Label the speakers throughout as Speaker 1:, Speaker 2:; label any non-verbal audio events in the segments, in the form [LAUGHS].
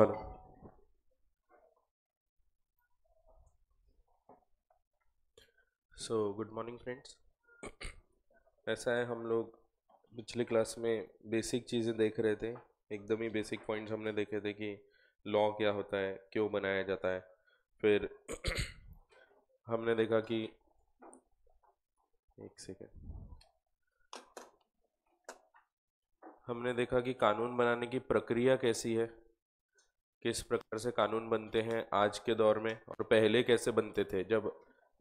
Speaker 1: पर so good morning friends ऐसा है हम लोग पिछली क्लास में बेसिक चीज़ें देख रहे थे एकदम ही बेसिक पॉइंट्स हमने देखे थे कि लॉ क्या होता है क्यों बनाया जाता है फिर [CLEARS THROAT] हमने देखा कि एक सेकेंड हमने देखा कि कानून बनाने की प्रक्रिया कैसी है किस प्रकार से कानून बनते हैं आज के दौर में और पहले कैसे बनते थे जब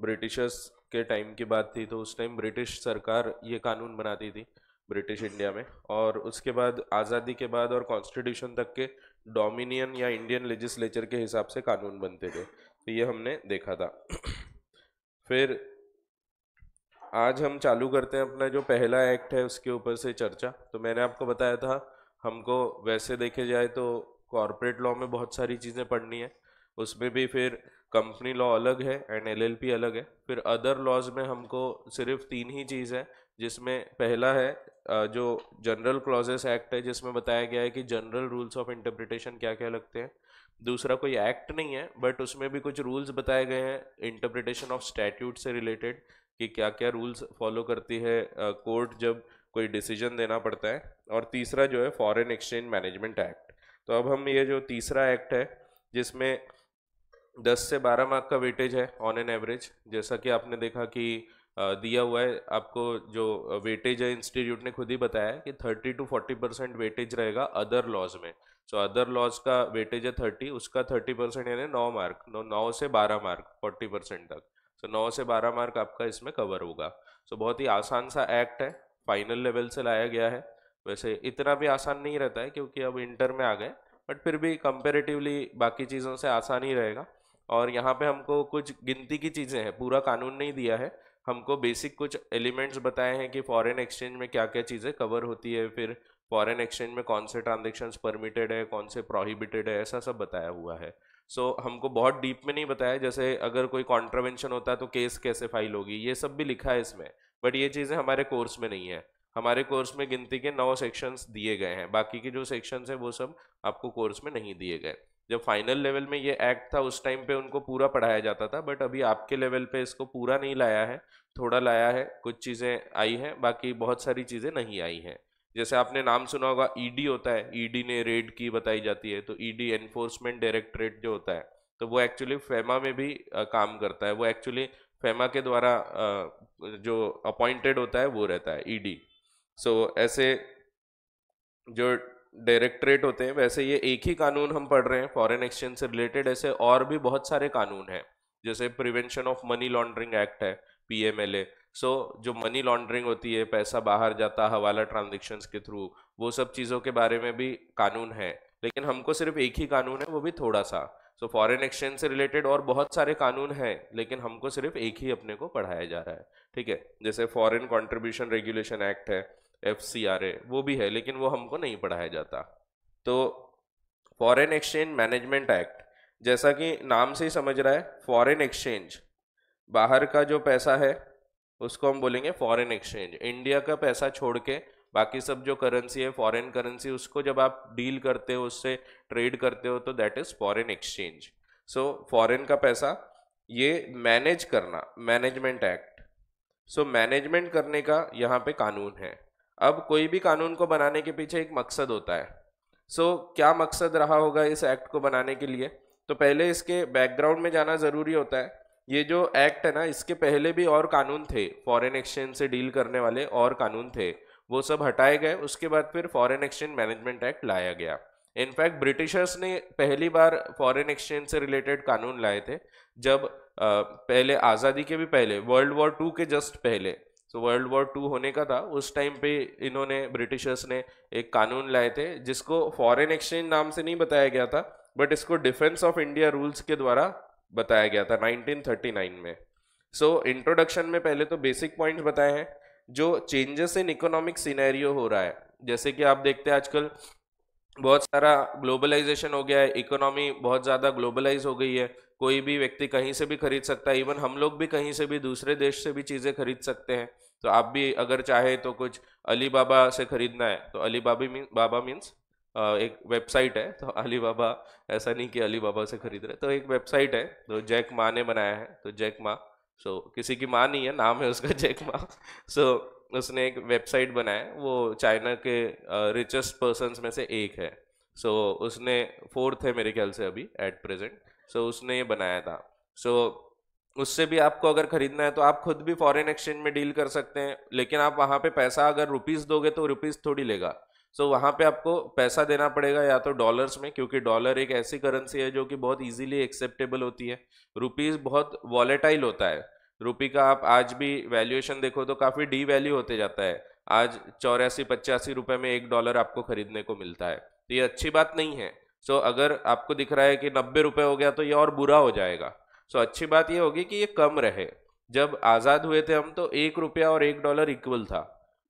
Speaker 1: ब्रिटिशर्स के टाइम की बात थी तो उस टाइम ब्रिटिश सरकार ये कानून बनाती थी ब्रिटिश इंडिया में और उसके बाद आज़ादी के बाद और कॉन्स्टिट्यूशन तक के डोमिनियन या इंडियन लेजिस्लेचर के हिसाब से कानून बनते थे तो ये हमने देखा था फिर आज हम चालू करते हैं अपना जो पहला एक्ट है उसके ऊपर से चर्चा तो मैंने आपको बताया था हमको वैसे देखे जाए तो कॉरपोरेट लॉ में बहुत सारी चीज़ें पढ़नी है उसमें भी फिर कंपनी लॉ अलग है एंड एलएलपी अलग है फिर अदर लॉज में हमको सिर्फ तीन ही चीज़ है जिसमें पहला है जो जनरल क्लॉजेस एक्ट है जिसमें बताया गया है कि जनरल रूल्स ऑफ इंटरप्रिटेशन क्या क्या लगते हैं दूसरा कोई एक्ट नहीं है बट उसमें भी कुछ रूल्स बताए गए हैं इंटरप्रिटेशन ऑफ स्टैट्यूट से रिलेटेड कि क्या क्या रूल्स फॉलो करती है कोर्ट जब कोई डिसीजन देना पड़ता है और तीसरा जो है फॉरेन एक्सचेंज मैनेजमेंट एक्ट तो अब हम ये जो तीसरा एक्ट है जिसमें 10 से 12 मार्क का वेटेज है ऑन एन एवरेज जैसा कि आपने देखा कि दिया हुआ है आपको जो वेटेज है इंस्टीट्यूट ने खुद ही बताया कि 30 टू 40 परसेंट वेटेज रहेगा अदर लॉज में सो अदर लॉज का वेटेज है 30 उसका 30 परसेंट यानी नौ मार्क नौ नौ से 12 मार्क 40 परसेंट तक सो so, 9 से 12 मार्क आपका इसमें कवर होगा सो so, बहुत ही आसान सा एक्ट है फाइनल लेवल से लाया गया है वैसे इतना भी आसान नहीं रहता है क्योंकि अब इंटर में आ गए बट फिर भी कंपेरेटिवली बाकी चीज़ों से आसान ही रहेगा और यहाँ पे हमको कुछ गिनती की चीज़ें हैं पूरा कानून नहीं दिया है हमको बेसिक कुछ एलिमेंट्स बताए हैं कि फॉरेन एक्सचेंज में क्या क्या चीज़ें कवर होती है फिर फॉरेन एक्सचेंज में कौन से ट्रांजेक्शन्स परमिटेड है कौन से प्रोहिबिटेड है ऐसा सब बताया हुआ है सो so, हमको बहुत डीप में नहीं बताया जैसे अगर कोई कॉन्ट्रावेंशन होता है तो केस कैसे फाइल होगी ये सब भी लिखा है इसमें बट ये चीज़ें हमारे कोर्स में नहीं है हमारे कोर्स में गिनती के नौ सेक्शंस दिए गए हैं बाकी के जो सेक्शंस हैं वो सब आपको कोर्स में नहीं दिए गए जब फाइनल लेवल में ये एक्ट था उस टाइम पे उनको पूरा पढ़ाया जाता था बट अभी आपके लेवल पे इसको पूरा नहीं लाया है थोड़ा लाया है कुछ चीज़ें आई हैं बाकी बहुत सारी चीज़ें नहीं आई हैं जैसे आपने नाम सुना होगा ई e होता है ई e ने रेड की बताई जाती है तो ईडी एनफोर्समेंट डायरेक्टरेट जो होता है तो वो एक्चुअली फेमा e में भी काम करता है वो एक्चुअली फेमा के द्वारा जो अपॉइंटेड होता है वो रहता है ई सो so, ऐसे जो डायरेक्टरेट होते हैं वैसे ये एक ही कानून हम पढ़ रहे हैं फॉरेन एक्सचेंज से रिलेटेड ऐसे और भी बहुत सारे कानून हैं जैसे prevention of money laundering act है पीएमएलए सो so, जो मनी लॉन्ड्रिंग होती है पैसा बाहर जाता हवाला ट्रांजेक्शन के थ्रू वो सब चीज़ों के बारे में भी कानून है लेकिन हमको सिर्फ एक ही कानून है वो भी थोड़ा सा सो फॉरेन एक्सचेंज से रिलेटेड और बहुत सारे कानून हैं लेकिन हमको सिर्फ एक ही अपने को पढ़ाया जा रहा है ठीक है जैसे फॉरेन कंट्रीब्यूशन रेगुलेशन एक्ट है एफ सी आर ए वो भी है लेकिन वो हमको नहीं पढ़ाया जाता तो फॉरेन एक्सचेंज मैनेजमेंट एक्ट जैसा कि नाम से ही समझ रहा है फॉरेन एक्सचेंज बाहर का जो पैसा है उसको हम बोलेंगे फॉरेन एक्सचेंज इंडिया का पैसा छोड़ के बाकी सब जो करेंसी है फॉरेन करेंसी उसको जब आप डील करते हो उससे ट्रेड करते हो तो that is foreign exchange so foreign का पैसा ये मैनेज करना मैनेजमेंट एक्ट सो मैनेजमेंट करने का यहाँ पे कानून है अब कोई भी कानून को बनाने के पीछे एक मकसद होता है सो so, क्या मकसद रहा होगा इस एक्ट को बनाने के लिए तो पहले इसके बैकग्राउंड में जाना ज़रूरी होता है ये जो एक्ट है ना इसके पहले भी और कानून थे फॉरेन एक्सचेंज से डील करने वाले और कानून थे वो सब हटाए गए उसके बाद फिर फॉरेन एक्सचेंज मैनेजमेंट एक्ट लाया गया इनफैक्ट ब्रिटिशर्स ने पहली बार फॉरेन एक्सचेंज से रिलेटेड कानून लाए थे जब आ, पहले आज़ादी के भी पहले वर्ल्ड वॉर टू के जस्ट पहले सो वर्ल्ड वॉर टू होने का था उस टाइम पे इन्होंने ब्रिटिशर्स ने एक कानून लाए थे जिसको फॉरेन एक्सचेंज नाम से नहीं बताया गया था बट इसको डिफेंस ऑफ इंडिया रूल्स के द्वारा बताया गया था 1939 में सो so, इंट्रोडक्शन में पहले तो बेसिक पॉइंट्स बताए हैं जो चेंजेस इन इकोनॉमिक सीनैरियो हो रहा है जैसे कि आप देखते हैं आजकल बहुत सारा ग्लोबलाइजेशन हो गया है इकोनॉमी बहुत ज़्यादा ग्लोबलाइज हो गई है कोई भी व्यक्ति कहीं से भी खरीद सकता है इवन हम लोग भी कहीं से भी दूसरे देश से भी चीज़ें खरीद सकते हैं तो आप भी अगर चाहे तो कुछ अली बाबा से खरीदना है तो अली बाबी मीन बाबा मीन्स एक वेबसाइट है तो अली बाबा ऐसा नहीं कि अली बाबा से खरीद रहे तो एक वेबसाइट है तो जैक माँ ने बनाया है तो जैक माँ सो so, किसी की माँ नहीं है नाम है उसका जैक माँ सो so, उसने एक वेबसाइट बनाया वो चाइना के रिचेस्ट पर्सनस में से एक है सो so, उसने फोर्थ है मेरे ख्याल से अभी एट प्रेजेंट सो so, उसने ये बनाया था सो so, उससे भी आपको अगर खरीदना है तो आप खुद भी फॉरेन एक्सचेंज में डील कर सकते हैं लेकिन आप वहाँ पे पैसा अगर रुपीस दोगे तो रुपीस थोड़ी लेगा सो so, वहाँ पे आपको पैसा देना पड़ेगा या तो डॉलर्स में क्योंकि डॉलर एक ऐसी करेंसी है जो कि बहुत इजीली एक्सेप्टेबल होती है रुपीस बहुत वॉलेटाइल होता है रुपी का आप आज भी वैल्यूएशन देखो तो काफ़ी डी वैल्यू होते जाता है आज चौरासी पचासी रुपये में एक डॉलर आपको खरीदने को मिलता है तो ये अच्छी बात नहीं है सो so, अगर आपको दिख रहा है कि नब्बे रुपये हो गया तो ये और बुरा हो जाएगा सो so, अच्छी बात ये होगी कि ये कम रहे जब आज़ाद हुए थे हम तो एक रुपया और एक डॉलर इक्वल था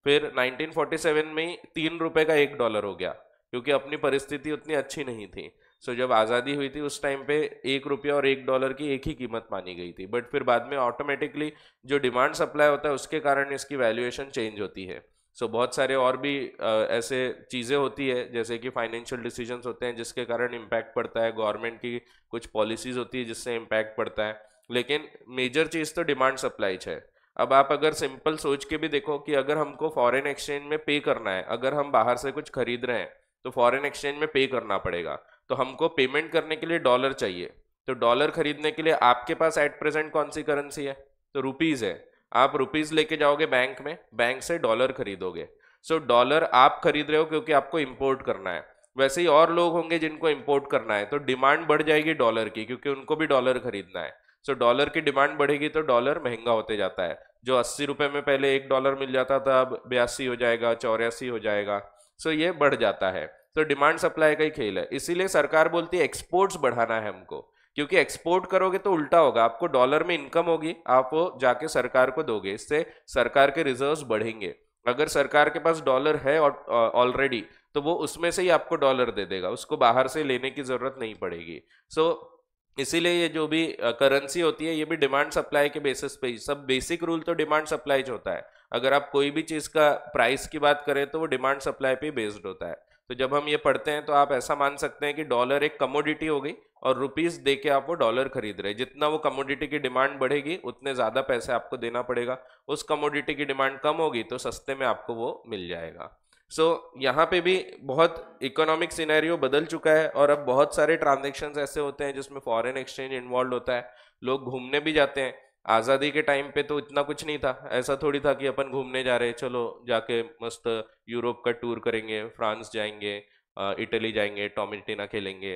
Speaker 1: फिर 1947 में तीन रुपये का एक डॉलर हो गया क्योंकि अपनी परिस्थिति उतनी अच्छी नहीं थी सो so, जब आज़ादी हुई थी उस टाइम पे एक रुपया और एक डॉलर की एक ही कीमत मानी गई थी बट फिर बाद में ऑटोमेटिकली जो डिमांड सप्लाई होता है उसके कारण इसकी वैल्यूएशन चेंज होती है सो so, बहुत सारे और भी आ, ऐसे चीज़ें होती है जैसे कि फाइनेंशियल डिसीजंस होते हैं जिसके कारण इम्पैक्ट पड़ता है गवर्नमेंट की कुछ पॉलिसीज़ होती है जिससे इम्पैक्ट पड़ता है लेकिन मेजर चीज़ तो डिमांड सप्लाई है अब आप अगर सिंपल सोच के भी देखो कि अगर हमको फॉरेन एक्सचेंज में पे करना है अगर हम बाहर से कुछ खरीद रहे हैं तो फॉरेन एक्सचेंज में पे करना पड़ेगा तो हमको पेमेंट करने के लिए डॉलर चाहिए तो डॉलर खरीदने के लिए आपके पास एट प्रेजेंट कौन सी करेंसी है तो रुपीज़ है आप रुपीज लेके जाओगे बैंक में बैंक से डॉलर खरीदोगे सो so, डॉलर आप खरीद रहे हो क्योंकि आपको इम्पोर्ट करना है वैसे ही और लोग होंगे जिनको इम्पोर्ट करना है तो डिमांड बढ़ जाएगी डॉलर की क्योंकि उनको भी डॉलर खरीदना है सो so, डॉलर की डिमांड बढ़ेगी तो डॉलर महंगा होते जाता है जो अस्सी रुपये में पहले एक डॉलर मिल जाता था अब बयासी हो जाएगा चौरासी हो जाएगा सो so, ये बढ़ जाता है तो डिमांड सप्लाई का ही खेल है इसीलिए सरकार बोलती है एक्सपोर्ट्स बढ़ाना है हमको क्योंकि एक्सपोर्ट करोगे तो उल्टा होगा आपको डॉलर में इनकम होगी आप वो जाके सरकार को दोगे इससे सरकार के रिजर्व्स बढ़ेंगे अगर सरकार के पास डॉलर है ऑलरेडी तो वो उसमें से ही आपको डॉलर दे देगा उसको बाहर से लेने की ज़रूरत नहीं पड़ेगी सो so, इसीलिए ये जो भी करेंसी होती है ये भी डिमांड सप्लाई के बेसिस पे ही सब बेसिक रूल तो डिमांड सप्लाई होता है अगर आप कोई भी चीज़ का प्राइस की बात करें तो वो डिमांड सप्लाई पे बेस्ड होता है तो जब हम ये पढ़ते हैं तो आप ऐसा मान सकते हैं कि डॉलर एक कमोडिटी हो गई और रुपीस दे के आप वो डॉलर खरीद रहे जितना वो कमोडिटी की डिमांड बढ़ेगी उतने ज़्यादा पैसे आपको देना पड़ेगा उस कमोडिटी की डिमांड कम होगी तो सस्ते में आपको वो मिल जाएगा सो so, यहाँ पे भी बहुत इकोनॉमिक सिनेरियो बदल चुका है और अब बहुत सारे ट्रांजेक्शन ऐसे होते हैं जिसमें फॉरन एक्सचेंज इन्वॉल्व होता है लोग घूमने भी जाते हैं आज़ादी के टाइम पे तो इतना कुछ नहीं था ऐसा थोड़ी था कि अपन घूमने जा रहे चलो जाके मस्त यूरोप का टूर करेंगे फ्रांस जाएंगे इटली जाएंगे टॉमिटिना खेलेंगे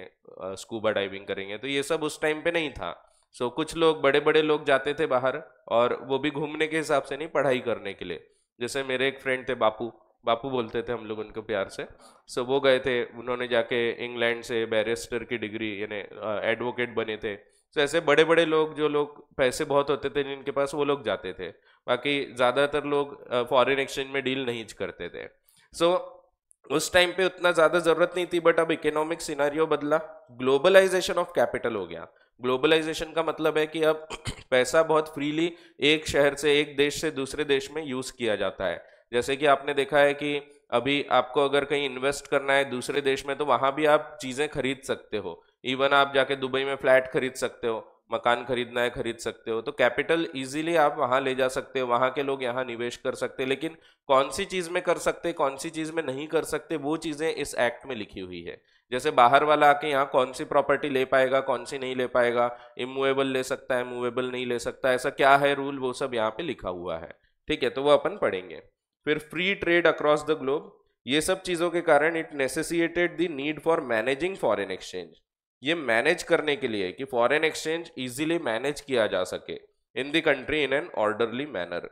Speaker 1: स्कूबा डाइविंग करेंगे तो ये सब उस टाइम पे नहीं था सो so, कुछ लोग बड़े बड़े लोग जाते थे बाहर और वो भी घूमने के हिसाब से नहीं पढ़ाई करने के लिए जैसे मेरे एक फ्रेंड थे बापू बापू बोलते थे हम लोग उनको प्यार से सो so, वो गए थे उन्होंने जाके इंग्लैंड से बैरिस्टर की डिग्री यानी एडवोकेट बने थे तो ऐसे बड़े बड़े लोग जो लोग पैसे बहुत होते थे जिनके पास वो लोग जाते थे बाकी ज़्यादातर लोग फॉरेन एक्सचेंज में डील नहीं करते थे सो so, उस टाइम पे उतना ज्यादा जरूरत नहीं थी बट अब इकोनॉमिक सिनारियो बदला ग्लोबलाइजेशन ऑफ कैपिटल हो गया ग्लोबलाइजेशन का मतलब है कि अब [CLEARS THROAT] पैसा बहुत फ्रीली एक शहर से एक देश से दूसरे देश में यूज किया जाता है जैसे कि आपने देखा है कि अभी आपको अगर कहीं इन्वेस्ट करना है दूसरे देश में तो वहां भी आप चीजें खरीद सकते हो इवन आप जाके दुबई में फ्लैट खरीद सकते हो मकान खरीदना है खरीद सकते हो तो कैपिटल इजीली आप वहाँ ले जा सकते हो वहाँ के लोग यहाँ निवेश कर सकते लेकिन कौन सी चीज़ में कर सकते कौन सी चीज़ में नहीं कर सकते वो चीज़ें इस एक्ट में लिखी हुई है जैसे बाहर वाला आके यहाँ कौन सी प्रॉपर्टी ले पाएगा कौन सी नहीं ले पाएगा इमूवेबल ले सकता है मूवेबल नहीं ले सकता ऐसा क्या है रूल वो सब यहाँ पे लिखा हुआ है ठीक है तो वो अपन पढ़ेंगे फिर free trade across the globe ये सब चीज़ों के कारण it necessitated the need for managing foreign exchange ये मैनेज करने के लिए कि फॉरेन एक्सचेंज इजीली मैनेज किया जा सके in the country in an orderly manner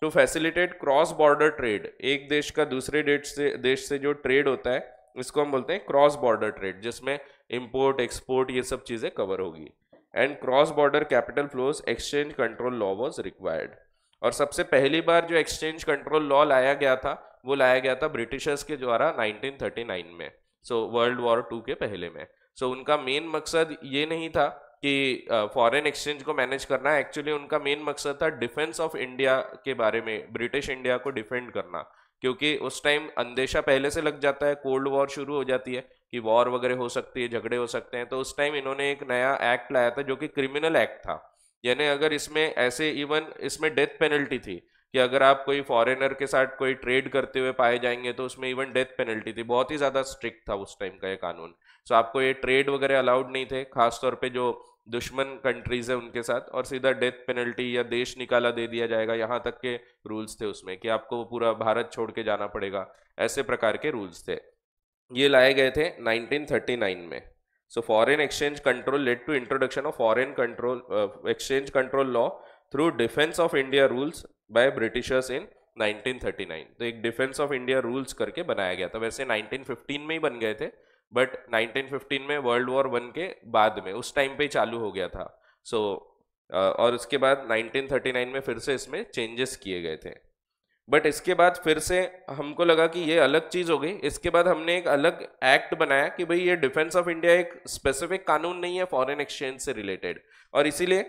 Speaker 1: to facilitate cross border trade एक देश का दूसरे देश से देश से जो ट्रेड होता है इसको हम बोलते हैं क्रॉस बॉर्डर ट्रेड जिसमें इम्पोर्ट एक्सपोर्ट ये सब चीज़ें कवर होगी and cross border capital flows exchange control law was required और सबसे पहली बार जो एक्सचेंज कंट्रोल लॉ लाया गया था वो लाया गया था ब्रिटिशर्स के द्वारा 1939 में सो वर्ल्ड वॉर टू के पहले में सो so, उनका मेन मकसद ये नहीं था कि फॉरेन uh, एक्सचेंज को मैनेज करना एक्चुअली उनका मेन मकसद था डिफेंस ऑफ इंडिया के बारे में ब्रिटिश इंडिया को डिफेंड करना क्योंकि उस टाइम अंदेशा पहले से लग जाता है कोल्ड वॉर शुरू हो जाती है कि वॉर वगैरह हो सकती है झगड़े हो सकते हैं तो उस टाइम इन्होंने एक नया एक्ट लाया था जो कि क्रिमिनल एक्ट था यानी अगर इसमें ऐसे इवन इसमें डेथ पेनल्टी थी कि अगर आप कोई फॉरेनर के साथ कोई ट्रेड करते हुए पाए जाएंगे तो उसमें इवन डेथ पेनल्टी थी बहुत ही ज़्यादा स्ट्रिक्ट था उस टाइम का ये कानून सो आपको ये ट्रेड वगैरह अलाउड नहीं थे खासतौर पर जो दुश्मन कंट्रीज है उनके साथ और सीधा डेथ पेनल्टी या देश निकाला दे दिया जाएगा यहाँ तक के रूल्स थे उसमें कि आपको पूरा भारत छोड़ के जाना पड़ेगा ऐसे प्रकार के रूल्स थे ये लाए गए थे 1939 में so foreign exchange control led to introduction of foreign control exchange control law through defence of India rules by britishers in 1939 तो एक डिफेंस ऑफ इंडिया रूल्स करके बनाया गया था वैसे 1915 में ही बन गए थे बट 1915 में वर्ल्ड वॉर वन के बाद में उस टाइम पे चालू हो गया था सो so, और उसके बाद 1939 में फिर से इसमें चेंजेस किए गए थे बट इसके बाद फिर से हमको लगा कि ये अलग चीज़ हो गई इसके बाद हमने एक अलग एक्ट बनाया कि भाई ये डिफेंस ऑफ इंडिया एक स्पेसिफिक कानून नहीं है फॉरेन एक्सचेंज से रिलेटेड और इसीलिए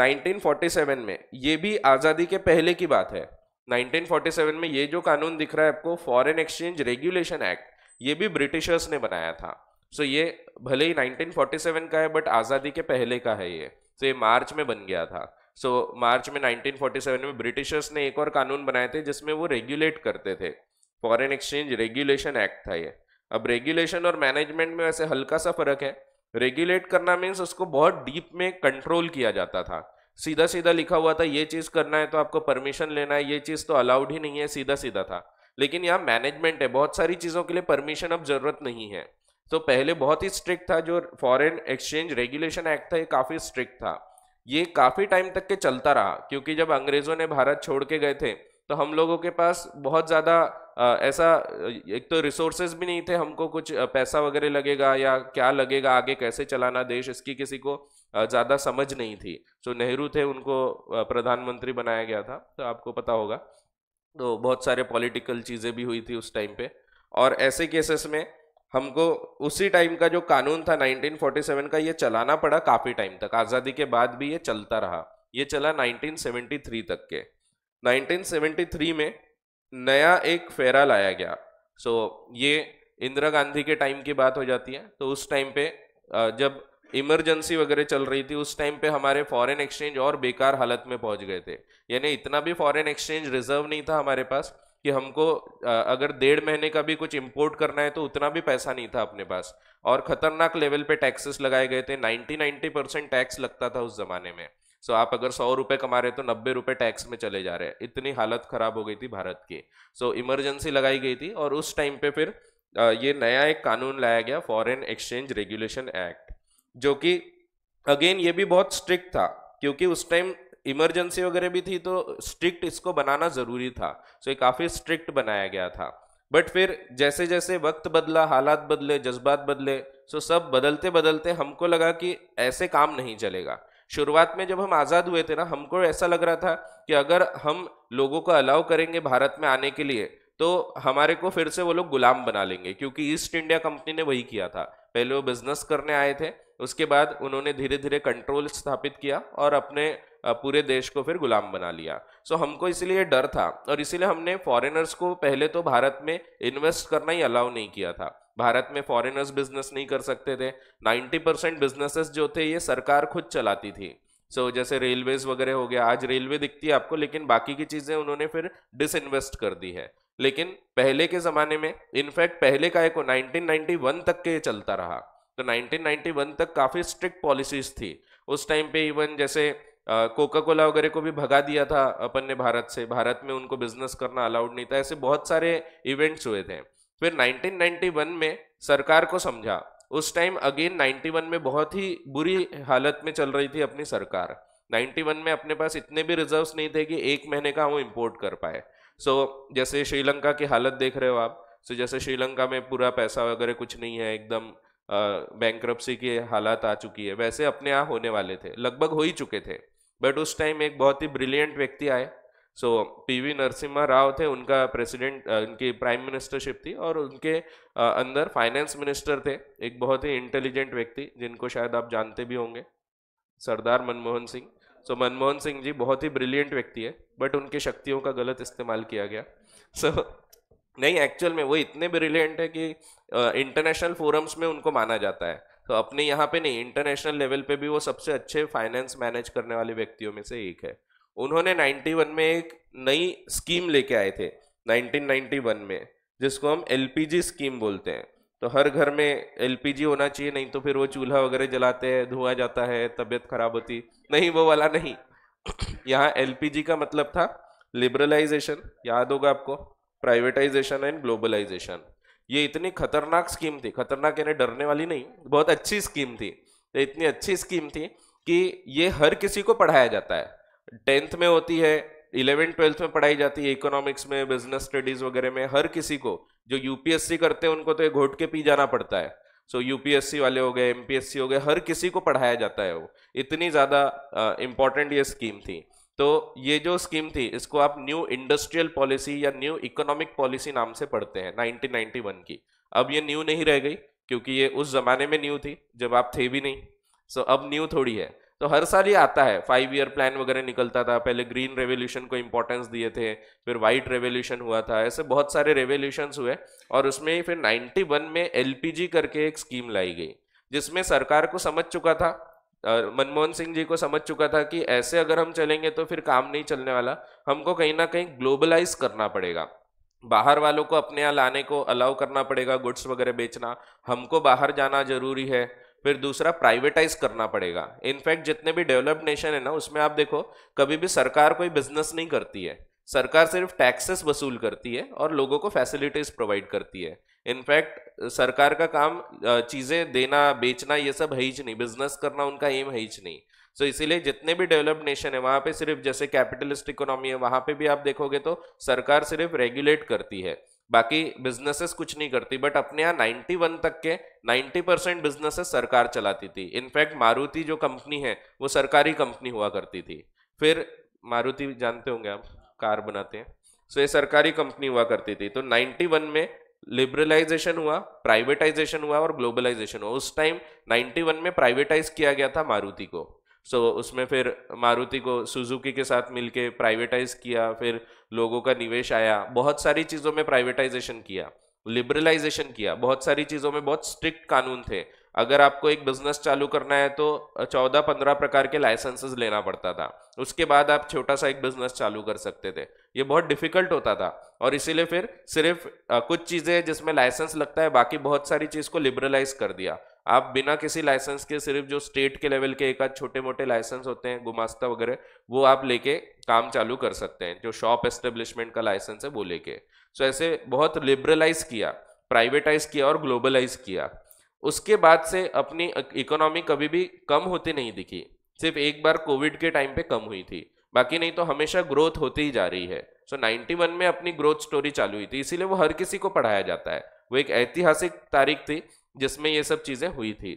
Speaker 1: 1947 में ये भी आज़ादी के पहले की बात है 1947 में ये जो कानून दिख रहा है आपको फॉरेन एक्सचेंज रेगुलेशन एक्ट ये भी ब्रिटिशर्स ने बनाया था सो so ये भले ही 1947 का है बट आज़ादी के पहले का है ये तो so ये मार्च में बन गया था सो so, मार्च में 1947 में ब्रिटिशर्स ने एक और कानून बनाए थे जिसमें वो रेगुलेट करते थे फॉरेन एक्सचेंज रेगुलेशन एक्ट था ये अब रेगुलेशन और मैनेजमेंट में वैसे हल्का सा फर्क है रेगुलेट करना मीन्स उसको बहुत डीप में कंट्रोल किया जाता था सीधा सीधा लिखा हुआ था ये चीज़ करना है तो आपको परमिशन लेना है ये चीज़ तो अलाउड ही नहीं है सीधा सीधा था लेकिन यहाँ मैनेजमेंट है बहुत सारी चीज़ों के लिए परमिशन अब ज़रूरत नहीं है तो पहले बहुत ही स्ट्रिक्ट था जो फॉरेन एक्सचेंज रेगुलेशन एक्ट था ये काफ़ी स्ट्रिक्ट था ये काफ़ी टाइम तक के चलता रहा क्योंकि जब अंग्रेज़ों ने भारत छोड़ के गए थे तो हम लोगों के पास बहुत ज़्यादा ऐसा एक तो रिसोर्सेज भी नहीं थे हमको कुछ पैसा वगैरह लगेगा या क्या लगेगा आगे कैसे चलाना देश इसकी किसी को ज़्यादा समझ नहीं थी जो तो नेहरू थे उनको प्रधानमंत्री बनाया गया था तो आपको पता होगा तो बहुत सारे पॉलिटिकल चीज़ें भी हुई थी उस टाइम पे और ऐसे केसेस में हमको उसी टाइम का जो कानून था 1947 का ये चलाना पड़ा काफ़ी टाइम तक आज़ादी के बाद भी ये चलता रहा ये चला 1973 तक के 1973 में नया एक फेरा लाया गया सो so, ये इंदिरा गांधी के टाइम की बात हो जाती है तो उस टाइम पे जब इमरजेंसी वगैरह चल रही थी उस टाइम पे हमारे फॉरेन एक्सचेंज और बेकार हालत में पहुंच गए थे यानी इतना भी फॉरेन एक्सचेंज रिजर्व नहीं था हमारे पास कि हमको अगर डेढ़ महीने का भी कुछ इंपोर्ट करना है तो उतना भी पैसा नहीं था अपने पास और खतरनाक लेवल पे टैक्सेस लगाए गए थे नाइन्टी नाइन्टी परसेंट टैक्स लगता था उस जमाने में सो आप अगर सौ रुपये कमा रहे तो नब्बे रुपये टैक्स में चले जा रहे हैं इतनी हालत खराब हो गई थी भारत की सो इमरजेंसी लगाई गई थी और उस टाइम पे फिर ये नया एक कानून लाया गया फॉरेन एक्सचेंज रेगुलेशन एक्ट जो कि अगेन ये भी बहुत स्ट्रिक्ट था क्योंकि उस टाइम इमरजेंसी वगैरह भी थी तो स्ट्रिक्ट इसको बनाना ज़रूरी था सो ये काफ़ी स्ट्रिक्ट बनाया गया था बट फिर जैसे जैसे वक्त बदला हालात बदले जज्बात बदले सो सब बदलते बदलते हमको लगा कि ऐसे काम नहीं चलेगा शुरुआत में जब हम आज़ाद हुए थे ना हमको ऐसा लग रहा था कि अगर हम लोगों को अलाउ करेंगे भारत में आने के लिए तो हमारे को फिर से वो लोग गुलाम बना लेंगे क्योंकि ईस्ट इंडिया कंपनी ने वही किया था पहले वो बिजनेस करने आए थे उसके बाद उन्होंने धीरे धीरे कंट्रोल स्थापित किया और अपने पूरे देश को फिर गुलाम बना लिया सो so, हमको इसलिए डर था और इसीलिए हमने फॉरेनर्स को पहले तो भारत में इन्वेस्ट करना ही अलाउ नहीं किया था भारत में फॉरेनर्स बिजनेस नहीं कर सकते थे 90 परसेंट बिजनेसेस जो थे ये सरकार खुद चलाती थी सो so, जैसे रेलवेज वगैरह हो गया आज रेलवे दिखती है आपको लेकिन बाकी की चीज़ें उन्होंने फिर डिसइन्वेस्ट कर दी है लेकिन पहले के ज़माने में इनफैक्ट पहले का एक नाइनटीन तक के चलता रहा तो 1991 तक काफ़ी स्ट्रिक्ट पॉलिसीज थी उस टाइम पे इवन जैसे कोका कोला वगैरह को भी भगा दिया था अपन ने भारत से भारत में उनको बिजनेस करना अलाउड नहीं था ऐसे बहुत सारे इवेंट्स हुए थे फिर 1991 में सरकार को समझा उस टाइम अगेन 91 में बहुत ही बुरी हालत में चल रही थी अपनी सरकार 91 में अपने पास इतने भी रिजर्व्स नहीं थे कि एक महीने का हम इम्पोर्ट कर पाए सो so, जैसे श्रीलंका की हालत देख रहे हो आप सो so, जैसे श्रीलंका में पूरा पैसा वगैरह कुछ नहीं है एकदम बैंक की हालात आ चुकी है वैसे अपने यहाँ होने वाले थे लगभग हो ही चुके थे बट उस टाइम एक बहुत ही ब्रिलियंट व्यक्ति आए सो पीवी नरसिम्हा राव थे उनका प्रेसिडेंट उनकी प्राइम मिनिस्टरशिप थी और उनके अंदर फाइनेंस मिनिस्टर थे एक बहुत ही इंटेलिजेंट व्यक्ति जिनको शायद आप जानते भी होंगे सरदार मनमोहन सिंह सो so, मनमोहन सिंह जी बहुत ही ब्रिलियंट व्यक्ति है बट उनके शक्तियों का गलत इस्तेमाल किया गया सो so, नहीं एक्चुअल में वो इतने ब्रिलियंट है कि इंटरनेशनल फोरम्स में उनको माना जाता है तो अपने यहाँ पे नहीं इंटरनेशनल लेवल पे भी वो सबसे अच्छे फाइनेंस मैनेज करने वाले व्यक्तियों में से एक है उन्होंने 91 में एक नई स्कीम लेके आए थे 1991 में जिसको हम एल स्कीम बोलते हैं तो हर घर में एल होना चाहिए नहीं तो फिर वो चूल्हा वगैरह जलाते हैं धुआं जाता है तबीयत खराब होती नहीं वो वाला नहीं [COUGHS] यहाँ एल का मतलब था लिबरलाइजेशन याद होगा आपको प्राइवेटाइजेशन एंड ग्लोबलाइजेशन ये इतनी खतरनाक स्कीम थी खतरनाक यानी डरने वाली नहीं बहुत अच्छी स्कीम थी इतनी अच्छी स्कीम थी कि ये हर किसी को पढ़ाया जाता है टेंथ में होती है इलेवेंथ ट्वेल्थ में पढ़ाई जाती है इकोनॉमिक्स में बिजनेस स्टडीज वगैरह में हर किसी को जो यूपीएससी करते हैं उनको तो ये घोट के पी जाना पड़ता है सो so, यूपीएससी वाले हो गए एमपीएससी हो गए हर किसी को पढ़ाया जाता है वो इतनी ज़्यादा इम्पॉर्टेंट ये स्कीम थी तो ये जो स्कीम थी इसको आप न्यू इंडस्ट्रियल पॉलिसी या न्यू इकोनॉमिक पॉलिसी नाम से पढ़ते हैं 1991 की अब ये न्यू नहीं रह गई क्योंकि ये उस जमाने में न्यू थी जब आप थे भी नहीं सो अब न्यू थोड़ी है तो हर साल ये आता है फाइव ईयर प्लान वगैरह निकलता था पहले ग्रीन रेवोल्यूशन को इम्पोर्टेंस दिए थे फिर वाइट रेवोल्यूशन हुआ था ऐसे बहुत सारे रेवोल्यूशन हुए और उसमें फिर 91 में एलपीजी करके एक स्कीम लाई गई जिसमें सरकार को समझ चुका था मनमोहन सिंह जी को समझ चुका था कि ऐसे अगर हम चलेंगे तो फिर काम नहीं चलने वाला हमको कहीं ना कहीं ग्लोबलाइज करना पड़ेगा बाहर वालों को अपने यहाँ लाने को अलाउ करना पड़ेगा गुड्स वगैरह बेचना हमको बाहर जाना जरूरी है फिर दूसरा प्राइवेटाइज करना पड़ेगा इनफैक्ट जितने भी डेवलप्ड नेशन है ना उसमें आप देखो कभी भी सरकार कोई बिजनेस नहीं करती है सरकार सिर्फ टैक्सेस वसूल करती है और लोगों को फैसिलिटीज प्रोवाइड करती है इनफैक्ट सरकार का काम चीज़ें देना बेचना ये सब है ही नहीं बिजनेस करना उनका एम है ही नहीं सो so, इसीलिए जितने भी डेवलप्ड नेशन है वहाँ पे सिर्फ जैसे कैपिटलिस्ट इकोनॉमी है वहाँ पे भी आप देखोगे तो सरकार सिर्फ रेगुलेट करती है बाकी बिजनेसेस कुछ नहीं करती बट अपने यहाँ 91 तक के 90 परसेंट बिजनेसेस सरकार चलाती थी इनफैक्ट मारुति जो कंपनी है वो सरकारी कंपनी हुआ करती थी फिर मारुति जानते होंगे आप कार बनाते हैं सो ये सरकारी कंपनी हुआ करती थी तो 91 में लिबरलाइजेशन हुआ प्राइवेटाइजेशन हुआ और ग्लोबलाइजेशन हुआ उस टाइम 91 में प्राइवेटाइज किया गया था मारुति को सो so, उसमें फिर मारुति को सुजुकी के साथ मिलके प्राइवेटाइज किया फिर लोगों का निवेश आया बहुत सारी चीज़ों में प्राइवेटाइजेशन किया लिबरलाइजेशन किया बहुत सारी चीज़ों में बहुत स्ट्रिक्ट कानून थे अगर आपको एक बिजनेस चालू करना है तो चौदह पंद्रह प्रकार के लाइसेंसेस लेना पड़ता था उसके बाद आप छोटा सा एक बिजनेस चालू कर सकते थे ये बहुत डिफिकल्ट होता था और इसीलिए फिर सिर्फ कुछ चीज़ें जिसमें लाइसेंस लगता है बाकी बहुत सारी चीज़ को लिबरलाइज कर दिया आप बिना किसी लाइसेंस के सिर्फ जो स्टेट के लेवल के एक आध छोटे मोटे लाइसेंस होते हैं गुमास्ता वगैरह वो आप लेके काम चालू कर सकते हैं जो शॉप एस्टेब्लिशमेंट का लाइसेंस है वो लेके सो तो ऐसे बहुत लिबरलाइज किया प्राइवेटाइज किया और ग्लोबलाइज किया उसके बाद से अपनी इकोनॉमी कभी भी कम होती नहीं दिखी सिर्फ एक बार कोविड के टाइम पे कम हुई थी बाकी नहीं तो हमेशा ग्रोथ होती ही जा रही है सो so, 91 में अपनी ग्रोथ स्टोरी चालू हुई थी इसीलिए वो हर किसी को पढ़ाया जाता है वो एक ऐतिहासिक तारीख थी जिसमें ये सब चीज़ें हुई थी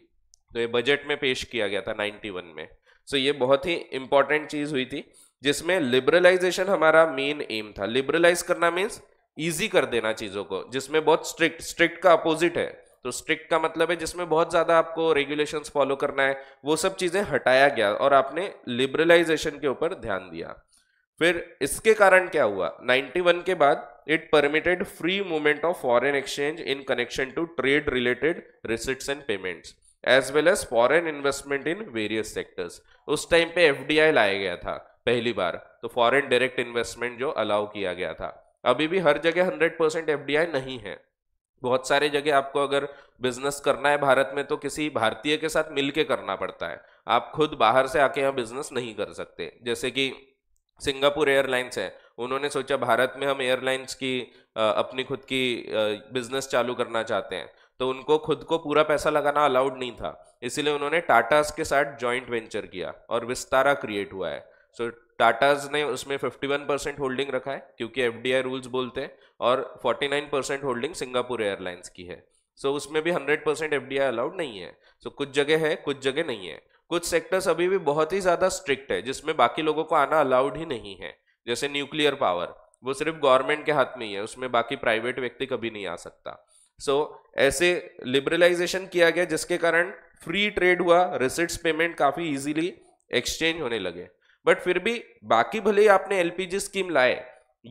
Speaker 1: तो ये बजट में पेश किया गया था 91 में सो so, ये बहुत ही इंपॉर्टेंट चीज़ हुई थी जिसमें लिबरलाइजेशन हमारा मेन एम था लिबरलाइज करना मीन्स ईजी कर देना चीज़ों को जिसमें बहुत स्ट्रिक्ट स्ट्रिक्ट का अपोजिट है तो स्ट्रिक्ट का मतलब है जिसमें बहुत ज़्यादा आपको रेगुलेशन फॉलो करना है वो सब चीज़ें हटाया गया और आपने लिबरलाइजेशन के ऊपर ध्यान दिया फिर इसके कारण क्या हुआ 91 के बाद it permitted free movement of foreign exchange in connection to trade related receipts and payments as well as foreign investment in various sectors उस टाइम पे एफ लाया गया था पहली बार तो फॉरेन डायरेक्ट इन्वेस्टमेंट जो अलाउ किया गया था अभी भी हर जगह 100 परसेंट एफ नहीं है बहुत सारे जगह आपको अगर बिजनेस करना है भारत में तो किसी भारतीय के साथ मिलके करना पड़ता है आप खुद बाहर से आके यहाँ बिजनेस नहीं कर सकते जैसे कि सिंगापुर एयरलाइंस है उन्होंने सोचा भारत में हम एयरलाइंस की अपनी खुद की बिजनेस चालू करना चाहते हैं तो उनको खुद को पूरा पैसा लगाना अलाउड नहीं था इसीलिए उन्होंने टाटास के साथ जॉइंट वेंचर किया और विस्तारा क्रिएट हुआ है सो so, टाटाज ने उसमें 51 परसेंट होल्डिंग रखा है क्योंकि एफ रूल्स बोलते हैं और 49 परसेंट होल्डिंग सिंगापुर एयरलाइंस की है सो so, उसमें भी 100 परसेंट एफ अलाउड नहीं है सो so, कुछ जगह है कुछ जगह नहीं है कुछ सेक्टर्स अभी भी बहुत ही ज़्यादा स्ट्रिक्ट है जिसमें बाकी लोगों को आना अलाउड ही नहीं है जैसे न्यूक्लियर पावर वो सिर्फ गवर्नमेंट के हाथ में ही है उसमें बाकी प्राइवेट व्यक्ति कभी नहीं आ सकता सो so, ऐसे लिबरलाइजेशन किया गया जिसके कारण फ्री ट्रेड हुआ रिसिट्स पेमेंट काफ़ी ईजिली एक्सचेंज होने लगे बट फिर भी बाकी भले ही आपने एल स्कीम लाए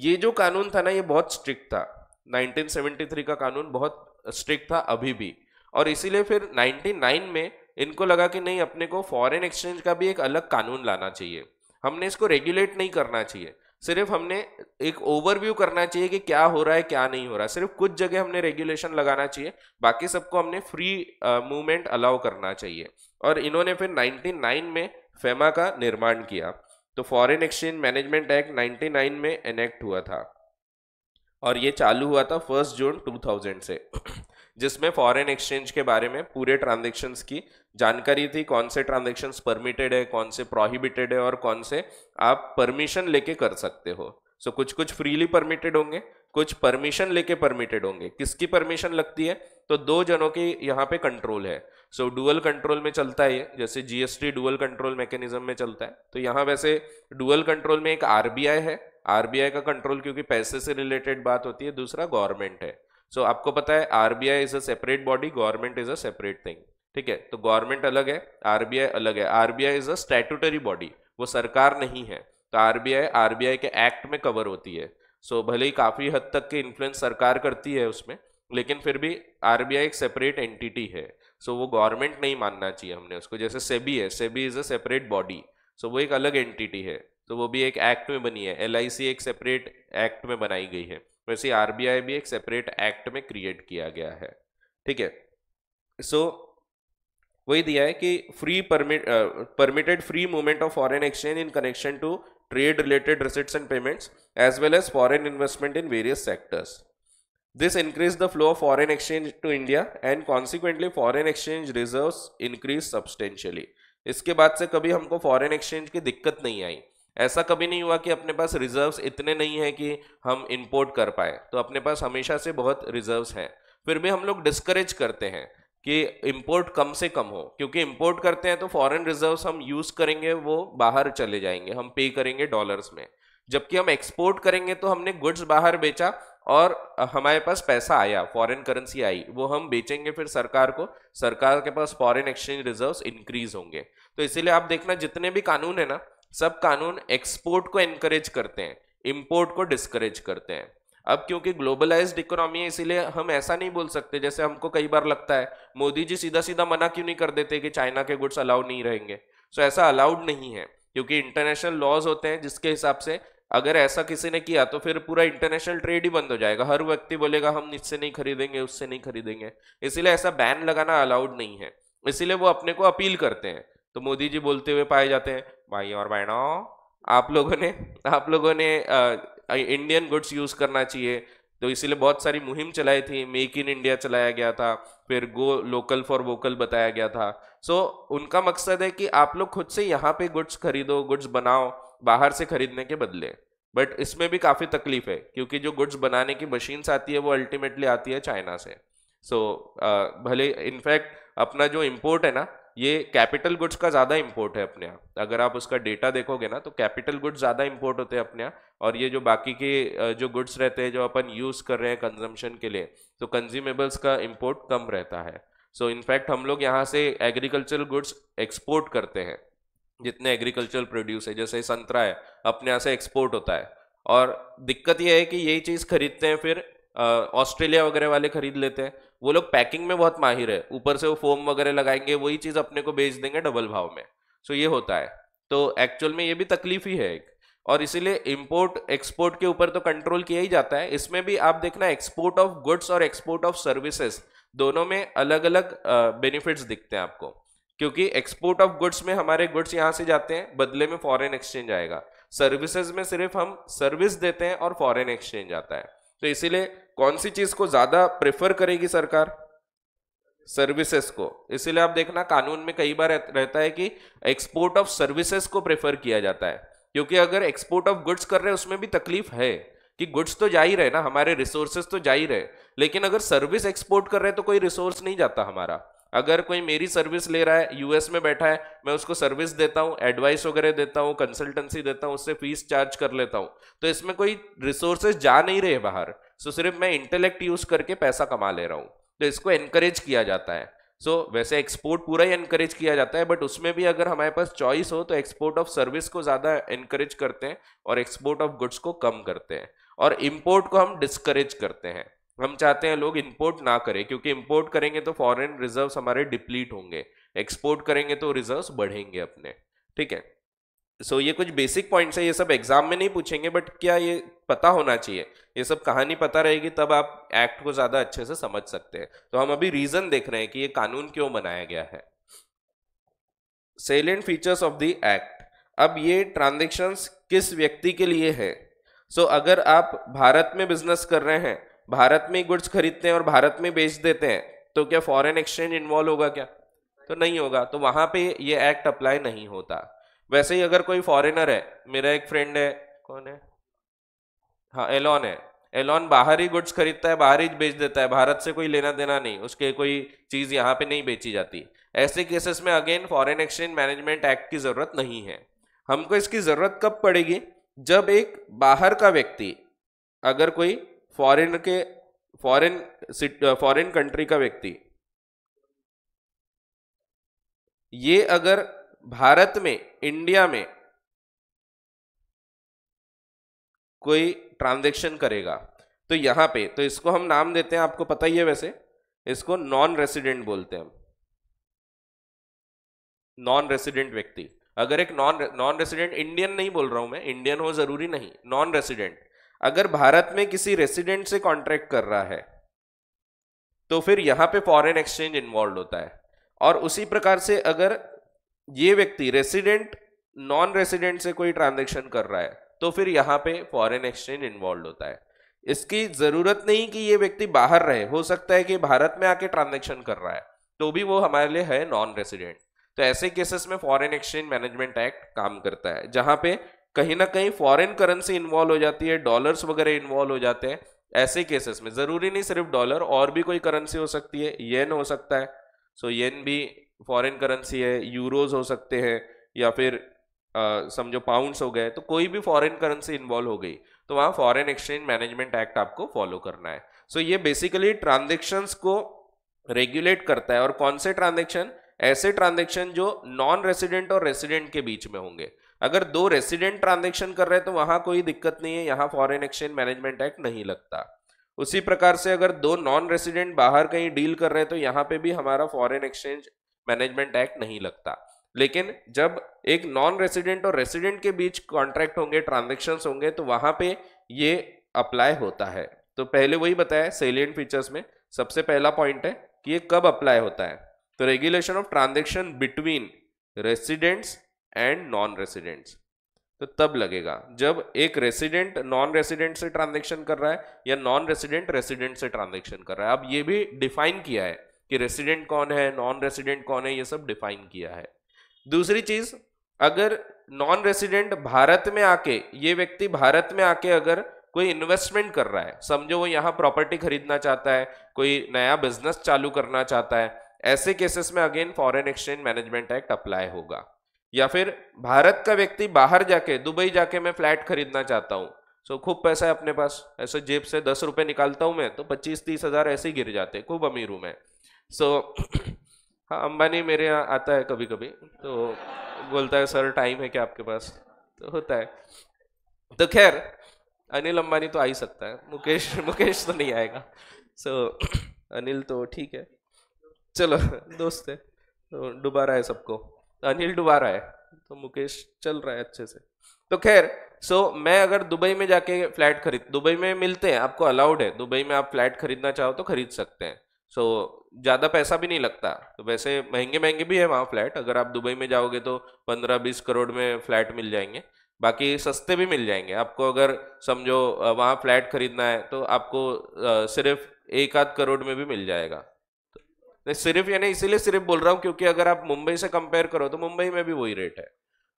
Speaker 1: ये जो कानून था ना ये बहुत स्ट्रिक्ट था 1973 का कानून बहुत स्ट्रिक्ट था अभी भी और इसीलिए फिर 99 में इनको लगा कि नहीं अपने को फॉरेन एक्सचेंज का भी एक अलग कानून लाना चाहिए हमने इसको रेगुलेट नहीं करना चाहिए सिर्फ हमने एक ओवरव्यू करना चाहिए कि क्या हो रहा है क्या नहीं हो रहा है सिर्फ कुछ जगह हमने रेगुलेशन लगाना चाहिए बाकी सबको हमने फ्री मूवमेंट अलाउ करना चाहिए और इन्होंने फिर 99 में फेमा e का निर्माण किया तो फॉरेन एक्सचेंज मैनेजमेंट एक्ट 99 में एनेक्ट हुआ था और ये चालू हुआ था फर्स्ट जून 2000 से जिसमें फॉरेन एक्सचेंज के बारे में पूरे ट्रांजेक्शन्स की जानकारी थी कौन से ट्रांजेक्शन्स परमिटेड है कौन से प्रोहिबिटेड है और कौन से आप परमिशन लेके कर सकते हो सो so, कुछ कुछ फ्रीली परमिटेड होंगे कुछ परमिशन लेके परमिटेड होंगे किसकी परमिशन लगती है तो दो जनों की यहाँ पे कंट्रोल है सो डुअल कंट्रोल में चलता है ये जैसे जीएसटी डुअल कंट्रोल मैकेनिज्म में चलता है तो यहाँ वैसे डुअल कंट्रोल में एक आरबीआई है आरबीआई का कंट्रोल क्योंकि पैसे से रिलेटेड बात होती है दूसरा गवर्नमेंट है सो so, आपको पता है RBI is a separate body government is a separate thing ठीक है तो गवर्नमेंट अलग है आरबीआई अलग है RBI is a statutory body वो सरकार नहीं है तो आरबीआई आरबीआई के एक्ट में कवर होती है सो भले ही काफ़ी हद तक के इन्फ्लुएंस सरकार करती है उसमें लेकिन फिर भी आरबीआई एक सेपरेट एंटिटी है सो so, वो गवर्नमेंट नहीं मानना चाहिए हमने उसको जैसे सेबी है SEBI is a separate body so वो एक अलग एंटिटी है तो so, वो भी एक एक्ट में बनी है एल एक सेपरेट एक्ट में बनाई गई है वैसे आर भी एक सेपरेट एक्ट में क्रिएट किया गया है ठीक है सो so, वही दिया है कि free permit permitted free movement of foreign exchange in connection to trade related receipts and payments as well as foreign investment in various sectors this increase the flow of foreign exchange to India and consequently foreign exchange reserve increase substantially इसके बाद से कभी हमको foreign exchange की दिक्कत नहीं आई ऐसा कभी नहीं हुआ कि अपने पास रिजर्व्स इतने नहीं हैं कि हम इंपोर्ट कर पाए तो अपने पास हमेशा से बहुत रिजर्व्स हैं फिर भी हम लोग डिस्करेज करते हैं कि इम्पोर्ट कम से कम हो क्योंकि इम्पोर्ट करते हैं तो फॉरेन रिजर्व्स हम यूज़ करेंगे वो बाहर चले जाएंगे हम पे करेंगे डॉलर्स में जबकि हम एक्सपोर्ट करेंगे तो हमने गुड्स बाहर बेचा और हमारे पास पैसा आया फॉरेन करेंसी आई वो हम बेचेंगे फिर सरकार को सरकार के पास फॉरेन एक्सचेंज रिजर्व्स इंक्रीज होंगे तो इसीलिए आप देखना जितने भी कानून है ना सब कानून एक्सपोर्ट को इनकरेज करते हैं इम्पोर्ट को डिस्करेज करते हैं अब क्योंकि ग्लोबलाइज्ड इकोनॉमी है इसीलिए हम ऐसा नहीं बोल सकते जैसे हमको कई बार लगता है मोदी जी सीधा सीधा मना क्यों नहीं कर देते कि चाइना के गुड्स अलाउड नहीं रहेंगे सो so, ऐसा अलाउड नहीं है क्योंकि इंटरनेशनल लॉज होते हैं जिसके हिसाब से अगर ऐसा किसी ने किया तो फिर पूरा इंटरनेशनल ट्रेड ही बंद हो जाएगा हर व्यक्ति बोलेगा हम इससे नहीं खरीदेंगे उससे नहीं खरीदेंगे इसीलिए ऐसा बैन लगाना अलाउड नहीं है इसीलिए वो अपने को अपील करते हैं तो मोदी जी बोलते हुए पाए जाते हैं भाई और बहनों आप लोगों ने आप लोगों ने इंडियन गुड्स यूज़ करना चाहिए तो इसीलिए बहुत सारी मुहिम चलाई थी मेक इन इंडिया चलाया गया था फिर गो लोकल फॉर वोकल बताया गया था सो so, उनका मकसद है कि आप लोग खुद से यहाँ पे गुड्स खरीदो गुड्स बनाओ बाहर से खरीदने के बदले बट इसमें भी काफ़ी तकलीफ है क्योंकि जो गुड्स बनाने की मशीन्स आती है वो अल्टीमेटली आती है चाइना से सो so, भले इनफैक्ट अपना जो इम्पोर्ट है ना ये कैपिटल गुड्स का ज़्यादा इम्पोर्ट है अपने यहाँ अगर आप उसका डेटा देखोगे ना तो कैपिटल गुड्स ज़्यादा इम्पोर्ट होते हैं अपने यहाँ और ये जो बाकी के जो गुड्स रहते हैं जो अपन यूज़ कर रहे हैं कंजम्पशन के लिए तो कंज्यूमेबल्स का इम्पोर्ट कम रहता है सो so, इनफैक्ट हम लोग यहाँ से एग्रीकल्चरल गुड्स एक्सपोर्ट करते हैं जितने एग्रीकल्चरल प्रोड्यूस है जैसे संतरा है अपने यहाँ से एक्सपोर्ट होता है और दिक्कत यह है कि यही चीज़ खरीदते हैं फिर ऑस्ट्रेलिया वगैरह वाले खरीद लेते हैं वो लोग पैकिंग में बहुत माहिर है ऊपर से वो फोम वगैरह लगाएंगे वही चीज़ अपने को बेच देंगे डबल भाव में सो ये होता है तो एक्चुअल में ये भी तकलीफ ही है एक और इसीलिए इंपोर्ट एक्सपोर्ट के ऊपर तो कंट्रोल किया ही जाता है इसमें भी आप देखना एक्सपोर्ट ऑफ गुड्स और एक्सपोर्ट ऑफ सर्विसेज दोनों में अलग अलग बेनिफिट्स दिखते हैं आपको क्योंकि एक्सपोर्ट ऑफ गुड्स में हमारे गुड्स यहाँ से जाते हैं बदले में फॉरेन एक्सचेंज आएगा सर्विसेज में सिर्फ हम सर्विस देते हैं और फॉरेन एक्सचेंज आता है तो इसीलिए कौन सी चीज को ज्यादा प्रेफर करेगी सरकार सर्विसेज को इसीलिए आप देखना कानून में कई बार रहता है कि एक्सपोर्ट ऑफ सर्विसेज को प्रेफर किया जाता है क्योंकि अगर एक्सपोर्ट ऑफ गुड्स कर रहे हैं उसमें भी तकलीफ है कि गुड्स तो जा ही रहे ना हमारे रिसोर्सेस तो जा ही रहे लेकिन अगर सर्विस एक्सपोर्ट कर रहे हैं तो कोई रिसोर्स नहीं जाता हमारा अगर कोई मेरी सर्विस ले रहा है यूएस में बैठा है मैं उसको सर्विस देता हूँ एडवाइस वगैरह देता हूँ कंसल्टेंसी देता हूँ उससे फीस चार्ज कर लेता हूँ तो इसमें कोई रिसोर्सेज जा नहीं रहे बाहर सो सिर्फ मैं इंटेलेक्ट यूज करके पैसा कमा ले रहा हूँ तो इसको एनकरेज किया जाता है सो so, वैसे एक्सपोर्ट पूरा ही एनकरेज किया जाता है बट उसमें भी अगर हमारे पास चॉइस हो तो एक्सपोर्ट ऑफ सर्विस को ज़्यादा एनकरेज करते हैं और एक्सपोर्ट ऑफ गुड्स को कम करते हैं और इम्पोर्ट को हम डिस्करेज करते हैं हम चाहते हैं लोग इंपोर्ट ना करें क्योंकि इंपोर्ट करेंगे तो फॉरेन रिजर्व्स हमारे डिप्लीट होंगे एक्सपोर्ट करेंगे तो रिजर्व्स बढ़ेंगे अपने ठीक है सो so, ये कुछ बेसिक पॉइंट्स है ये सब एग्जाम में नहीं पूछेंगे बट क्या ये पता होना चाहिए ये सब कहानी पता रहेगी तब आप एक्ट को ज़्यादा अच्छे से समझ सकते हैं तो हम अभी रीज़न देख रहे हैं कि ये कानून क्यों बनाया गया है salient features of the act अब ये ट्रांजेक्शन किस व्यक्ति के लिए है सो so, अगर आप भारत में बिजनेस कर रहे हैं भारत में गुड्स खरीदते हैं और भारत में बेच देते हैं तो क्या फॉरेन एक्सचेंज इन्वॉल्व होगा क्या तो नहीं होगा तो वहाँ पे ये एक्ट अप्लाई नहीं होता वैसे ही अगर कोई फॉरेनर है मेरा एक फ्रेंड है कौन है हाँ एलॉन है एलॉन बाहर ही गुड्स खरीदता है बाहर ही बेच देता है भारत से कोई लेना देना नहीं उसके कोई चीज़ यहाँ पे नहीं बेची जाती ऐसे केसेस में again foreign exchange management act की ज़रूरत नहीं है हमको इसकी ज़रूरत कब पड़ेगी जब एक बाहर का व्यक्ति अगर कोई फॉरेन के फॉरेन फॉरेन कंट्री का व्यक्ति ये अगर भारत में इंडिया में कोई ट्रांजेक्शन करेगा तो यहां पे तो इसको हम नाम देते हैं आपको पता ही है वैसे इसको नॉन रेसिडेंट बोलते हैं नॉन रेसिडेंट व्यक्ति अगर एक नॉन नॉन रेसिडेंट इंडियन नहीं बोल रहा हूं मैं इंडियन हो जरूरी नहीं नॉन रेसिडेंट अगर भारत में किसी रेसिडेंट से कॉन्ट्रैक्ट कर रहा है तो फिर यहां पे फॉरेन एक्सचेंज इन्वॉल्व होता है और उसी प्रकार से अगर ये व्यक्ति रेसिडेंट नॉन रेसिडेंट से कोई ट्रांजेक्शन कर रहा है तो फिर यहाँ पे फॉरेन एक्सचेंज इन्वॉल्व होता है इसकी जरूरत नहीं कि ये व्यक्ति बाहर रहे हो सकता है कि भारत में आके ट्रांजेक्शन कर रहा है तो भी वो हमारे लिए है नॉन रेसिडेंट तो ऐसे केसेस में फॉरेन एक्सचेंज मैनेजमेंट एक्ट काम करता है जहां पे कहीं ना कहीं फॉरेन करेंसी इन्वॉल्व हो जाती है डॉलर्स वगैरह इन्वॉल्व हो जाते हैं ऐसे केसेस में ज़रूरी नहीं सिर्फ डॉलर और भी कोई करेंसी हो सकती है येन हो सकता है सो so, येन भी फॉरेन करेंसी है यूरोज हो सकते हैं या फिर समझो पाउंड्स हो गए तो कोई भी फॉरेन करेंसी इन्वॉल्व हो गई तो वहाँ फॉरेन एक्सचेंज मैनेजमेंट एक्ट आपको फॉलो करना है सो so, ये बेसिकली ट्रांजेक्शन्स को रेगुलेट करता है और कौन से ट्रांजेक्शन ऐसे ट्रांजेक्शन जो नॉन रेसिडेंट और रेसिडेंट के बीच में होंगे अगर दो रेसिडेंट ट्रांजेक्शन कर रहे हैं तो वहां कोई दिक्कत नहीं है यहाँ फॉरेन एक्सचेंज मैनेजमेंट एक्ट नहीं लगता उसी प्रकार से अगर दो नॉन रेसिडेंट बाहर कहीं डील कर रहे हैं तो यहाँ पे भी हमारा फॉरेन एक्सचेंज मैनेजमेंट एक्ट नहीं लगता लेकिन जब एक नॉन रेसिडेंट और रेसिडेंट के बीच कॉन्ट्रैक्ट होंगे ट्रांजेक्शन होंगे तो वहां पे ये अप्लाई होता है तो पहले वही बताया सेलियंट फीचर्स में सबसे पहला पॉइंट है कि ये कब अप्लाई होता है तो regulation of transaction between residents and non residents तो तब लगेगा जब एक रेसिडेंट नॉन रेसिडेंट से ट्रांजेक्शन कर रहा है या नॉन रेसिडेंट रेसिडेंट से ट्रांजेक्शन कर रहा है अब ये भी डिफाइन किया है कि रेसिडेंट कौन है नॉन रेसिडेंट कौन है ये सब डिफाइन किया है दूसरी चीज अगर नॉन रेसिडेंट भारत में आके ये व्यक्ति भारत में आके अगर कोई इन्वेस्टमेंट कर रहा है समझो वो यहाँ प्रॉपर्टी खरीदना चाहता है कोई नया बिजनेस चालू करना चाहता है ऐसे केसेस में again foreign exchange management act apply होगा या फिर भारत का व्यक्ति बाहर जाके दुबई जाके मैं फ्लैट खरीदना चाहता हूँ सो so, खूब पैसा है अपने पास ऐसे जेब से दस रुपये निकालता हूँ मैं तो पच्चीस तीस हज़ार ऐसे ही गिर जाते खूब अमीर हूँ मैं सो so, [CLEARS THROAT] हाँ अंबानी मेरे यहाँ आता है कभी कभी तो बोलता है सर टाइम है क्या आपके पास तो होता है तो खैर अनिल अंबानी तो आ ही सकता है मुकेश [LAUGHS] मुकेश तो नहीं आएगा सो so, [CLEARS THROAT] अनिल तो ठीक है चलो [LAUGHS] दोस्त है तो दोबारा है सबको अनिल डुबा रहा है तो मुकेश चल रहा है अच्छे से तो खैर सो so, मैं अगर दुबई में जाके फ्लैट खरीद दुबई में मिलते हैं आपको अलाउड है दुबई में आप फ्लैट खरीदना चाहो तो खरीद सकते हैं सो so, ज़्यादा पैसा भी नहीं लगता तो वैसे महंगे महंगे भी है वहाँ फ्लैट अगर आप दुबई में जाओगे तो पंद्रह बीस करोड़ में फ्लैट मिल जाएंगे बाकी सस्ते भी मिल जाएंगे आपको अगर समझो वहाँ फ्लैट खरीदना है तो आपको सिर्फ एक आध करोड़ में भी मिल जाएगा सिर्फ यानी इसीलिए सिर्फ बोल रहा हूँ क्योंकि अगर आप मुंबई से कंपेयर करो तो मुंबई में भी वही रेट है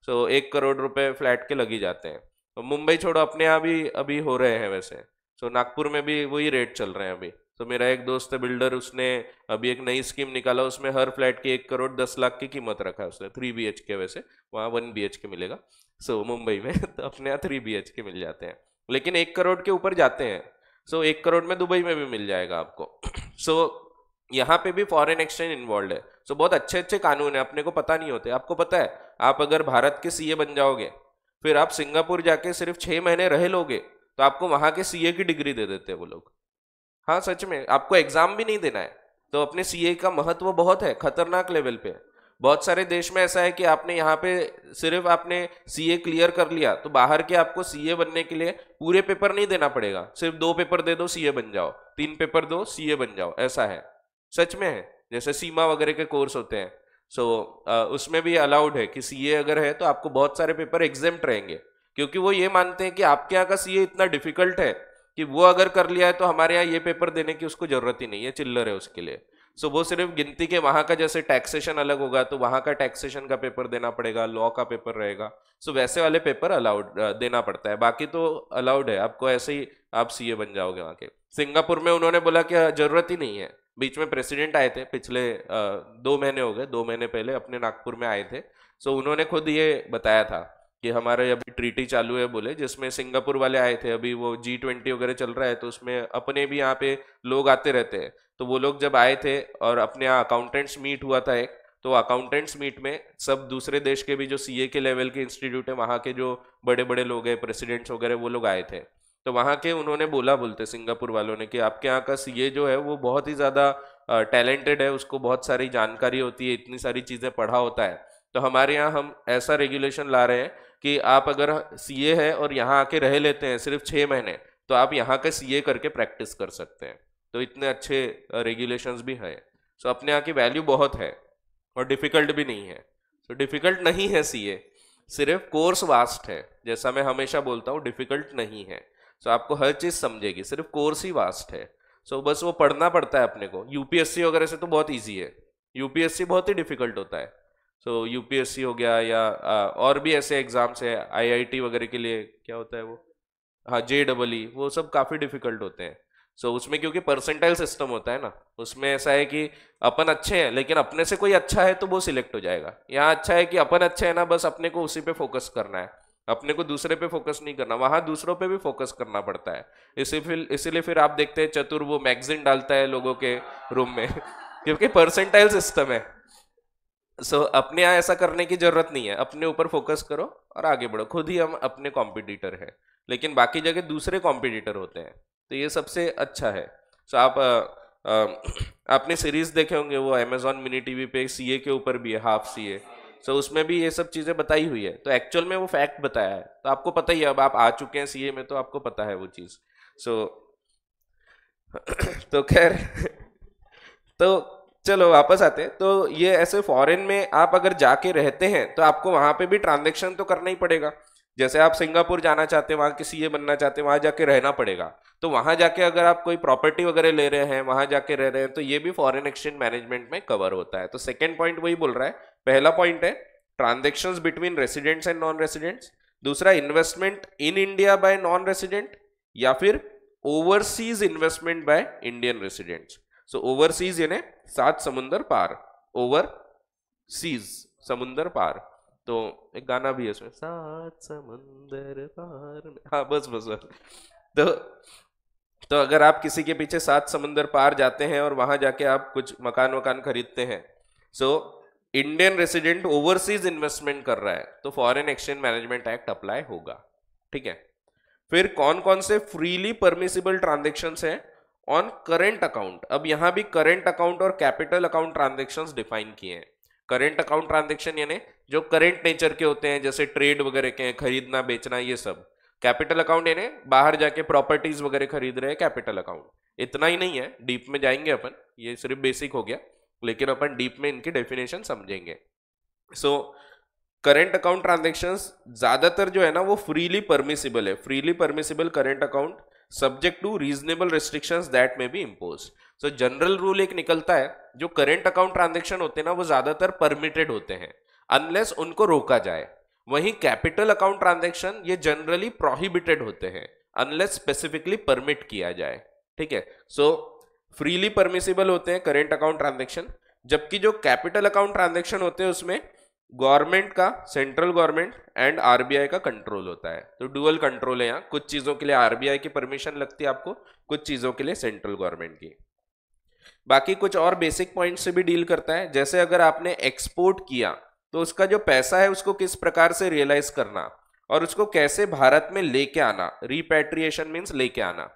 Speaker 1: सो so, एक करोड़ रुपए फ्लैट के लगी जाते हैं तो मुंबई छोड़ो अपने यहाँ भी अभी हो रहे हैं वैसे सो so, नागपुर में भी वही रेट चल रहे हैं अभी तो so, मेरा एक दोस्त है बिल्डर उसने अभी एक नई स्कीम निकाला उसमें हर फ्लैट की एक करोड़ दस लाख की कीमत रखा है उसने थ्री बी के वैसे वहाँ वन बी के मिलेगा सो so, मुंबई में [LAUGHS] तो अपने यहाँ थ्री बी के मिल जाते हैं लेकिन एक करोड़ के ऊपर जाते हैं सो so, एक करोड़ में दुबई में भी मिल जाएगा आपको सो [CLEARS THROAT] so, यहाँ पे भी फॉरेन एक्सचेंज इन्वॉल्व है सो so, बहुत अच्छे अच्छे कानून है अपने को पता नहीं होते आपको पता है आप अगर भारत के सीए बन जाओगे फिर आप सिंगापुर जाके सिर्फ छः महीने रह लोगे तो आपको वहाँ के सीए की डिग्री दे देते हैं वो लोग हाँ सच में आपको एग्जाम भी नहीं देना है तो अपने सी का महत्व बहुत है खतरनाक लेवल पे बहुत सारे देश में ऐसा है कि आपने यहाँ पे सिर्फ आपने सी क्लियर कर लिया तो बाहर के आपको सी बनने के लिए पूरे पेपर नहीं देना पड़ेगा सिर्फ दो पेपर दे दो सी बन जाओ तीन पेपर दो सी बन जाओ ऐसा है सच में है जैसे सीमा वगैरह के कोर्स होते हैं सो so, उसमें भी अलाउड है कि सीए अगर है तो आपको बहुत सारे पेपर एग्जेम्प्ट रहेंगे क्योंकि वो ये मानते हैं कि आपके यहाँ का सी इतना डिफिकल्ट है कि वो अगर कर लिया है तो हमारे यहाँ ये पेपर देने की उसको जरूरत ही नहीं है चिल्लर है उसके लिए सो so, वो सिर्फ गिनती के वहाँ का जैसे टैक्सेशन अलग होगा तो वहाँ का टैक्सेशन का पेपर देना पड़ेगा लॉ का पेपर रहेगा सो so, वैसे वाले पेपर अलाउड देना पड़ता है बाकी तो अलाउड है आपको ऐसे ही आप सीए बन जाओगे वहाँ के सिंगापुर में उन्होंने बोला कि जरूरत ही नहीं है बीच में प्रेसिडेंट आए थे पिछले दो महीने हो गए दो महीने पहले अपने नागपुर में आए थे सो उन्होंने खुद ये बताया था कि हमारे अभी ट्रीटी चालू है बोले जिसमें सिंगापुर वाले आए थे अभी वो जी ट्वेंटी वगैरह चल रहा है तो उसमें अपने भी यहाँ पे लोग आते रहते हैं तो वो लोग जब आए थे और अपने यहाँ अकाउंटेंट्स मीट हुआ था एक तो अकाउंटेंट्स मीट में सब दूसरे देश के भी जो सीए के लेवल के इंस्टीट्यूट है वहाँ के जो बड़े बड़े लोग हैं प्रेसिडेंट्स वगैरह वो लोग आए थे तो वहाँ के उन्होंने बोला बोलते सिंगापुर वालों ने कि आपके यहाँ का सीए जो है वो बहुत ही ज़्यादा टैलेंटेड है उसको बहुत सारी जानकारी होती है इतनी सारी चीज़ें पढ़ा होता है तो हमारे यहाँ हम ऐसा रेगुलेशन ला रहे हैं कि आप अगर सी है और यहाँ आके रह लेते हैं सिर्फ छः महीने तो आप यहाँ का सी करके प्रैक्टिस कर सकते हैं तो इतने अच्छे रेगुलेशन भी हैं सो so, अपने यहाँ की वैल्यू बहुत है और डिफ़िकल्ट भी नहीं है सो so, डिफ़िकल्ट नहीं है सीए सिर्फ कोर्स वास्ट है जैसा मैं हमेशा बोलता हूँ डिफ़िकल्ट नहीं है सो आपको हर चीज़ समझेगी सिर्फ कोर्स ही वास्ट है सो so, बस वो पढ़ना पड़ता है अपने को यूपीएससी वगैरह से तो बहुत ईजी है यूपीएससी बहुत ही डिफिकल्ट होता है सो so, यूपीएससी हो गया या आ, और भी ऐसे एग्जाम्स है आईआईटी वगैरह के लिए क्या होता है वो हाँ जे डबल ई वो सब काफ़ी डिफिकल्ट होते हैं सो so, उसमें क्योंकि परसेंटाइल सिस्टम होता है ना उसमें ऐसा है कि अपन अच्छे हैं लेकिन अपने से कोई अच्छा है तो वो सिलेक्ट हो जाएगा यहाँ अच्छा है कि अपन अच्छा है ना बस अपने को उसी पे फोकस करना है अपने को दूसरे पे फोकस नहीं करना वहां दूसरों पे भी फोकस करना पड़ता है इसी फिर इसीलिए फिर आप देखते हैं चतुर वो मैगजीन डालता है लोगों के रूम में [LAUGHS] क्योंकि परसेंटाइल सिस्टम है सो so, अपने यहाँ ऐसा करने की जरूरत नहीं है अपने ऊपर फोकस करो और आगे बढ़ो खुद ही हम अपने कॉम्पिटिटर हैं लेकिन बाकी जगह दूसरे कॉम्पिटिटर होते हैं तो ये सबसे अच्छा है सो so, आप आ, आ, [CLEARS THROAT] आपने सीरीज देखे होंगे वो अमेजोन मिनी टीवी पे सीए के ऊपर भी है हाफ सीए सो उसमें भी ये सब चीज़ें बताई हुई है तो एक्चुअल में वो फैक्ट बताया है तो आपको पता ही है अब आप आ चुके हैं सीए में तो आपको पता है वो चीज़ सो [COUGHS] तो खैर [LAUGHS] तो चलो वापस आते हैं तो ये ऐसे फॉरेन में आप अगर जाके रहते हैं तो आपको वहाँ पे भी ट्रांजेक्शन तो करना ही पड़ेगा जैसे आप सिंगापुर जाना चाहते हैं वहाँ के सी बनना चाहते हैं वहाँ जाके रहना पड़ेगा तो वहाँ जाके अगर आप कोई प्रॉपर्टी वगैरह ले रहे हैं वहाँ जाके रह रहे हैं तो ये भी फॉरेन एक्सचेंज मैनेजमेंट में कवर होता है तो सेकेंड पॉइंट वही बोल रहा है पहला पॉइंट है transaction between residents and non residents दूसरा investment in India by non resident या फिर overseas investment by Indian residents so overseas यानी सात समुंदर पार ओवर सीज समुंदर पार तो एक गाना भी है उसमें सात समंदर पार में हाँ बस बस बस तो तो अगर आप किसी के पीछे सात समंदर पार जाते हैं और वहां जाके आप कुछ मकान वकान खरीदते हैं so Indian resident overseas investment कर रहा है तो foreign exchange management act apply होगा ठीक है फिर कौन कौन से फ्रीली परमिसिबल ट्रांजेक्शन है ऑन करेंट अकाउंट अब यहां भी करेंट अकाउंट और कैपिटल अकाउंट ट्रांजेक्शन डिफाइन किए हैं करेंट अकाउंट ट्रांजेक्शन यानी जो करेंट नेचर के होते हैं जैसे ट्रेड वगैरह के हैं खरीदना बेचना ये सब कैपिटल अकाउंट यानी बाहर जाके प्रॉपर्टीज वगैरह खरीद रहे हैं कैपिटल अकाउंट इतना ही नहीं है डीप में जाएंगे अपन ये सिर्फ बेसिक हो गया लेकिन अपन डीप में इनकी डेफिनेशन समझेंगे सो करेंट अकाउंट ट्रांजेक्शन ज़्यादातर जो है ना वो फ्रीली परमिसिबल है freely permissible current account subject to reasonable restrictions that may be impose so general rule एक निकलता है जो करेंट अकाउंट ट्रांजेक्शन होते हैं ना वो ज्यादातर परमिटेड होते हैं अनलेस उनको रोका जाए वहीं कैपिटल अकाउंट ट्रांजेक्शन ये जनरली प्रोहिबिटेड होते हैं अनलेस स्पेसिफिकली परमिट किया जाए ठीक है सो फ्रीली परमिसिबल होते हैं करेंट अकाउंट ट्रांजेक्शन जबकि जो कैपिटल अकाउंट ट्रांजेक्शन होते हैं उसमें गवर्नमेंट का सेंट्रल गवर्नमेंट एंड आरबीआई का कंट्रोल होता है तो डुअल कंट्रोल है यहाँ कुछ चीज़ों के लिए आरबीआई की परमिशन लगती है आपको कुछ चीज़ों के लिए सेंट्रल गवर्नमेंट की बाकी कुछ और बेसिक पॉइंट से भी डील करता है जैसे अगर आपने एक्सपोर्ट किया तो उसका जो पैसा है उसको किस प्रकार से रियलाइज करना और उसको कैसे भारत में लेके आना रिपेट्रिएशन मीन्स लेके आना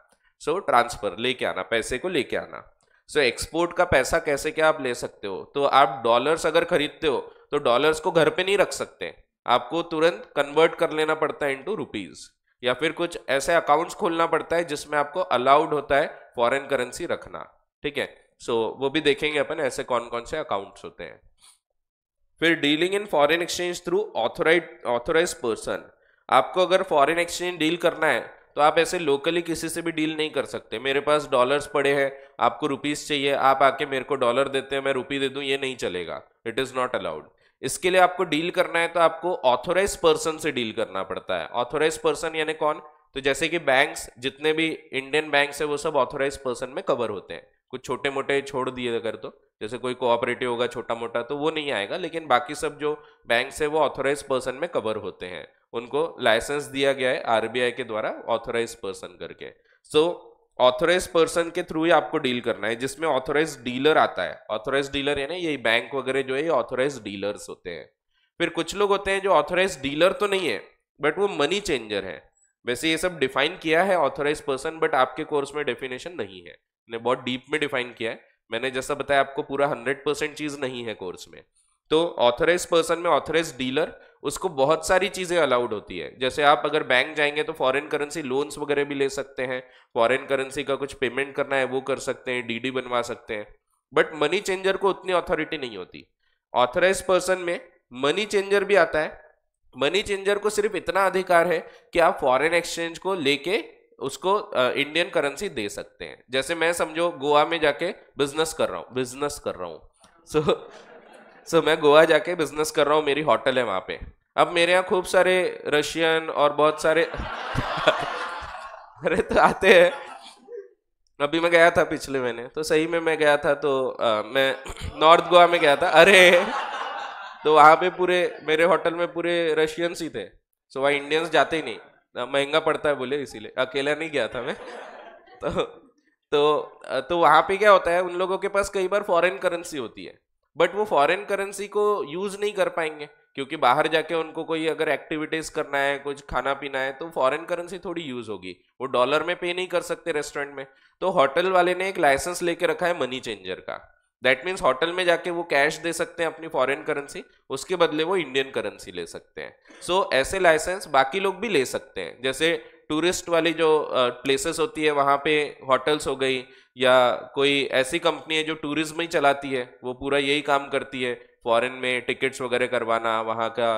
Speaker 1: सो so, ट्रांसफर लेके आना पैसे को लेके आना सो so, एक्सपोर्ट का पैसा कैसे क्या आप ले सकते हो तो आप डॉलर्स अगर खरीदते हो तो डॉलर्स को घर पे नहीं रख सकते आपको तुरंत कन्वर्ट कर लेना पड़ता है इनटू रुपीज या फिर कुछ ऐसे अकाउंट्स खोलना पड़ता है जिसमें आपको अलाउड होता है फॉरेन करेंसी रखना ठीक है सो वो भी देखेंगे अपन ऐसे कौन कौन से अकाउंट्स होते हैं फिर dealing in foreign exchange through authorised authorise person आपको अगर फॉरेन एक्सचेंज डील करना है तो आप ऐसे लोकली किसी से भी डील नहीं कर सकते मेरे पास डॉलर्स पड़े हैं आपको रुपीस चाहिए आप आके मेरे को डॉलर देते हैं मैं रुपी दे दूं ये नहीं चलेगा इट इज़ नॉट अलाउड इसके लिए आपको डील करना है तो आपको ऑथोराइज पर्सन से डील करना पड़ता है ऑथोराइज पर्सन यानी कौन तो जैसे कि बैंक्स जितने भी इंडियन बैंक्स है वो सब ऑथोराइज पर्सन में कवर होते हैं कुछ छोटे मोटे छोड़ दिए अगर तो जैसे कोई कोऑपरेटिव होगा छोटा मोटा तो वो नहीं आएगा लेकिन बाकी सब जो बैंक्स है वो ऑथोराइज पर्सन में कवर होते हैं उनको लाइसेंस दिया गया है आरबीआई के द्वारा ऑथोराइज पर्सन करके सो so, ऑथोराइज पर्सन के थ्रू ही आपको डील करना है जिसमें ऑथोराइज डीलर आता है ऑथोराइज डीलर है ना यही बैंक वगैरह जो है ये ऑथोराइज डीलर्स होते हैं फिर कुछ लोग होते हैं जो ऑथोराइज डीलर तो नहीं है बट वो मनी चेंजर है वैसे ये सब डिफाइन किया है ऑथोराइज पर्सन बट आपके कोर्स में डेफिनेशन नहीं है ने बहुत डीप में डिफाइन किया है मैंने जैसा बताया आपको पूरा हंड्रेड परसेंट चीज नहीं है कोर्स में तो ऑथोराइज पर्सन में ऑथोराइज डीलर उसको बहुत सारी चीज़ें अलाउड होती है जैसे आप अगर बैंक जाएंगे तो फॉरेन करेंसी लोन्स वगैरह भी ले सकते हैं फॉरेन करेंसी का कुछ पेमेंट करना है वो कर सकते हैं डीडी बनवा सकते हैं बट मनी चेंजर को उतनी अथॉरिटी नहीं होती ऑथराइज पर्सन में मनी चेंजर भी आता है मनी चेंजर को सिर्फ इतना अधिकार है कि आप फॉरेन एक्सचेंज को लेके उसको इंडियन करेंसी दे सकते हैं जैसे मैं समझो गोवा में जाके बिजनेस कर रहा हूँ बिजनेस कर रहा हूँ सो so, सो so, मैं गोवा जाके बिजनेस कर रहा हूँ मेरी होटल है वहाँ पे अब मेरे यहाँ खूब सारे रशियन और बहुत सारे [LAUGHS] अरे तो आते हैं अभी मैं गया था पिछले महीने तो सही में मैं गया था तो आ, मैं नॉर्थ [CLEARS THROAT] गोवा में गया था अरे तो वहाँ पे पूरे मेरे होटल में पूरे रशियंस ही थे सो वहाँ इंडियंस जाते ही नहीं महंगा पड़ता है बोले इसीलिए अकेला नहीं गया था मैं [LAUGHS] तो तो तो वहाँ पे क्या होता है उन लोगों के पास कई बार फॉरेन करेंसी होती है बट वो फॉरेन करेंसी को यूज नहीं कर पाएंगे क्योंकि बाहर जाके उनको कोई अगर एक्टिविटीज करना है कुछ खाना पीना है तो फॉरेन करेंसी थोड़ी यूज होगी वो डॉलर में पे नहीं कर सकते रेस्टोरेंट में तो होटल वाले ने एक लाइसेंस लेके रखा है मनी चेंजर का दैट मीन्स होटल में जाके वो कैश दे सकते हैं अपनी फॉरेन करेंसी उसके बदले वो इंडियन करेंसी ले सकते हैं सो so, ऐसे लाइसेंस बाकी लोग भी ले सकते हैं जैसे टूरिस्ट वाली जो प्लेसेस होती है वहाँ पे होटल्स हो गई या कोई ऐसी कंपनी है जो टूरिज्म ही चलाती है वो पूरा यही काम करती है फॉरेन में टिकट्स वगैरह करवाना वहाँ का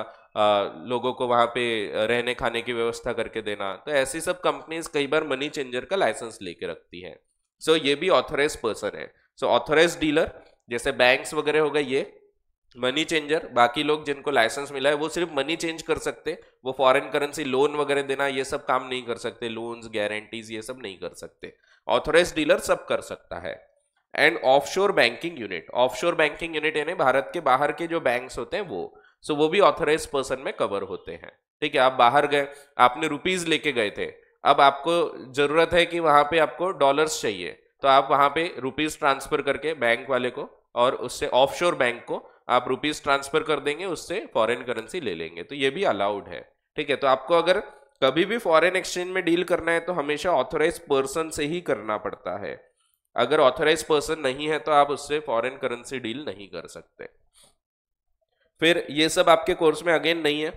Speaker 1: आ, लोगों को वहाँ पे रहने खाने की व्यवस्था करके देना तो ऐसी सब कंपनीज कई बार मनी चेंजर का लाइसेंस लेके रखती है सो so, ये भी ऑथोराइज पर्सन है सो ऑथोराइज डीलर जैसे बैंक्स वगैरह हो गए ये मनी चेंजर बाकी लोग जिनको लाइसेंस मिला है वो सिर्फ मनी चेंज कर सकते वो फॉरेन करेंसी लोन वगैरह देना ये सब काम नहीं कर सकते लोन्स गारंटीज ये सब नहीं कर सकते ऑथोराइज डीलर सब कर सकता है and offshore banking unit offshore banking unit यानी भारत के बाहर के जो बैंक्स होते हैं वो सो so वो भी ऑथोराइज पर्सन में कवर होते हैं ठीक है आप बाहर गए आपने रुपीज लेके गए थे अब आपको जरूरत है कि वहां पे आपको डॉलर्स चाहिए तो आप वहां पे रुपीज ट्रांसफर करके बैंक वाले को और उससे ऑफशोर बैंक को आप रुपीज ट्रांसफर कर देंगे उससे फॉरेन करेंसी ले लेंगे तो ये भी अलाउड है ठीक है तो आपको अगर कभी भी फॉरेन एक्सचेंज में डील करना है तो हमेशा ऑथोराइज पर्सन से ही करना पड़ता है अगर ऑथोराइज पर्सन नहीं है तो आप उससे फॉरेन करेंसी डील नहीं कर सकते फिर ये सब आपके कोर्स में अगेन नहीं है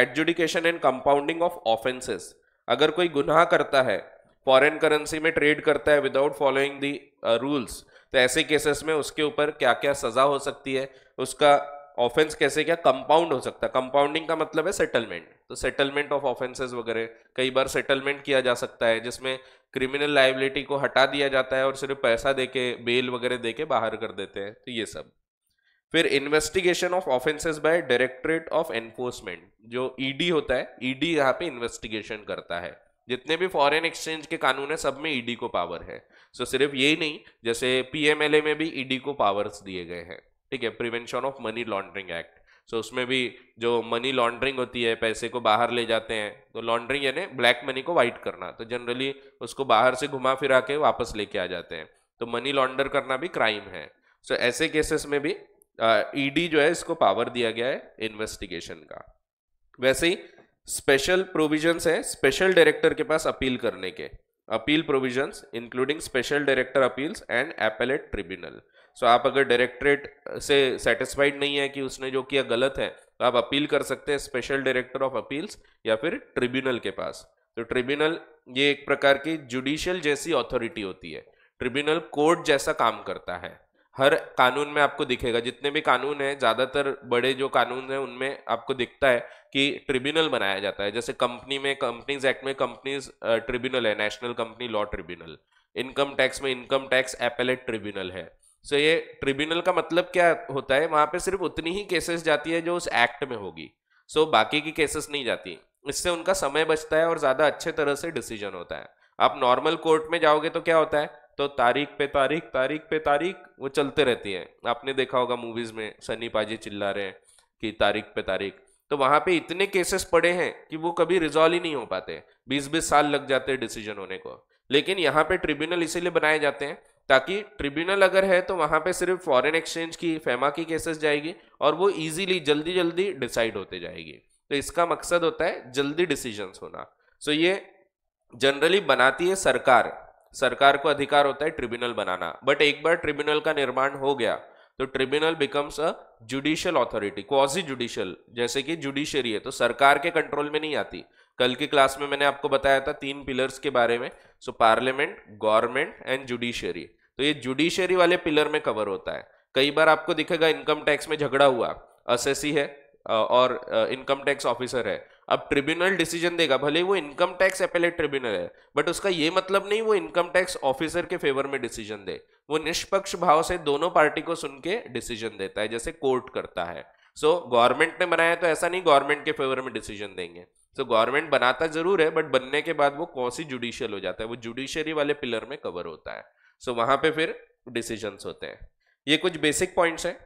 Speaker 1: adjudication and compounding of offences अगर कोई गुनाह करता है फॉरेन करेंसी में ट्रेड करता है विदाउट फॉलोइंग दी रूल्स तो ऐसे केसेस में उसके ऊपर क्या क्या सज़ा हो सकती है उसका ऑफेंस कैसे क्या कंपाउंड हो सकता है कंपाउंडिंग का मतलब है सेटलमेंट तो सेटलमेंट ऑफ ऑफेंसेस वगैरह कई बार सेटलमेंट किया जा सकता है जिसमें क्रिमिनल लाइबिलिटी को हटा दिया जाता है और सिर्फ पैसा दे के बेल वगैरह दे के बाहर कर देते हैं तो ये सब फिर investigation of offences by directorate of enforcement जो ईडी e होता है ईडी e यहाँ पे इन्वेस्टिगेशन करता है जितने भी फॉरेन एक्सचेंज के कानून है सब में ईडी e को पावर है सो सिर्फ ये नहीं जैसे पीएमएलए में भी ईडी e को पावर्स दिए गए हैं ठीक है prevention of money laundering act so उसमें भी जो मनी लॉन्ड्रिंग होती है पैसे को बाहर ले जाते हैं तो लॉन्ड्रिंग यानी ब्लैक मनी को वाइट करना तो जनरली उसको बाहर से घुमा फिरा के वापस लेके आ जाते हैं तो मनी लॉन्डर करना भी क्राइम है सो ऐसे केसेस में भी ईडी e जो है इसको पावर दिया गया है इन्वेस्टिगेशन का वैसे ही स्पेशल प्रोविजंस है स्पेशल डायरेक्टर के पास अपील करने के appeal provisions including special director appeals and appellate tribunal so आप अगर डायरेक्टरेट uh, से सेटिस्फाइड नहीं है कि उसने जो किया गलत है तो आप अपील कर सकते हैं स्पेशल डायरेक्टर ऑफ अपील्स या फिर ट्रिब्यूनल के पास तो ट्रिब्यूनल ये एक प्रकार की जुडिशियल जैसी अथॉरिटी होती है ट्रिब्यूनल कोर्ट जैसा काम करता है हर कानून में आपको दिखेगा जितने भी कानून हैं ज़्यादातर बड़े जो कानून हैं उनमें आपको दिखता है कि ट्रिब्यूनल बनाया जाता है जैसे कंपनी में कंपनीज एक्ट में कंपनीज ट्रिब्यूनल है national company law tribunal income tax में इनकम टैक्स एपेलेट ट्रिब्यूनल है सो ये ट्रिब्यूनल का मतलब क्या होता है वहाँ पर सिर्फ उतनी ही केसेस जाती है जो उस एक्ट में होगी सो so, बाकी की केसेस नहीं जाती इससे उनका समय बचता है और ज़्यादा अच्छे तरह से डिसीजन होता है आप नॉर्मल कोर्ट में जाओगे तो क्या होता है तो तारीख पे तारीख तारीख पे तारीख वो चलते रहती है आपने देखा होगा मूवीज़ में सनी पाजी चिल्ला रहे हैं कि तारीख पे तारीख तो वहां पे इतने केसेस पड़े हैं कि वो कभी रिजॉल्व ही नहीं हो पाते बीस बीस साल लग जाते हैं डिसीजन होने को लेकिन यहाँ पे ट्रिब्यूनल इसीलिए बनाए जाते हैं ताकि ट्रिब्यूनल अगर है तो वहां पे सिर्फ फॉरेन एक्सचेंज की फेमा की केसेस जाएगी और वो इजीली जल्दी जल्दी डिसाइड होते जाएगी तो इसका मकसद होता है जल्दी डिसीजंस होना सो so ये जनरली बनाती है सरकार सरकार को अधिकार होता है ट्रिब्यूनल बनाना बट एक बार ट्रिब्यूनल का निर्माण हो गया तो tribunal becomes a judicial authority quasi judicial जैसे कि जुडिशियरी है तो सरकार के कंट्रोल में नहीं आती कल की क्लास में मैंने आपको बताया था तीन पिलर्स के बारे में so parliament government and judiciary तो ये जुडिशियरी वाले पिलर में कवर होता है कई बार आपको दिखेगा इनकम टैक्स में झगड़ा हुआ असेसी है और इनकम टैक्स ऑफिसर है अब ट्रिब्यूनल डिसीजन देगा भले वो इनकम टैक्स अपेलेट ट्रिब्यूनल है बट उसका ये मतलब नहीं वो इनकम टैक्स ऑफिसर के फेवर में डिसीजन दे वो निष्पक्ष भाव से दोनों पार्टी को सुन के डिसीजन देता है जैसे कोर्ट करता है सो so, गवर्नमेंट ने बनाया तो ऐसा नहीं गवर्नमेंट के फेवर में डिसीजन देंगे सो so, गवर्नमेंट बनाता जरूर है बट बनने के बाद वो कौन सी जुडिशियल हो जाता है वो जुडिशियरी वाले पिलर में कवर होता है सो so, वहां पे फिर डिसीजन होते हैं ये कुछ बेसिक पॉइंट्स हैं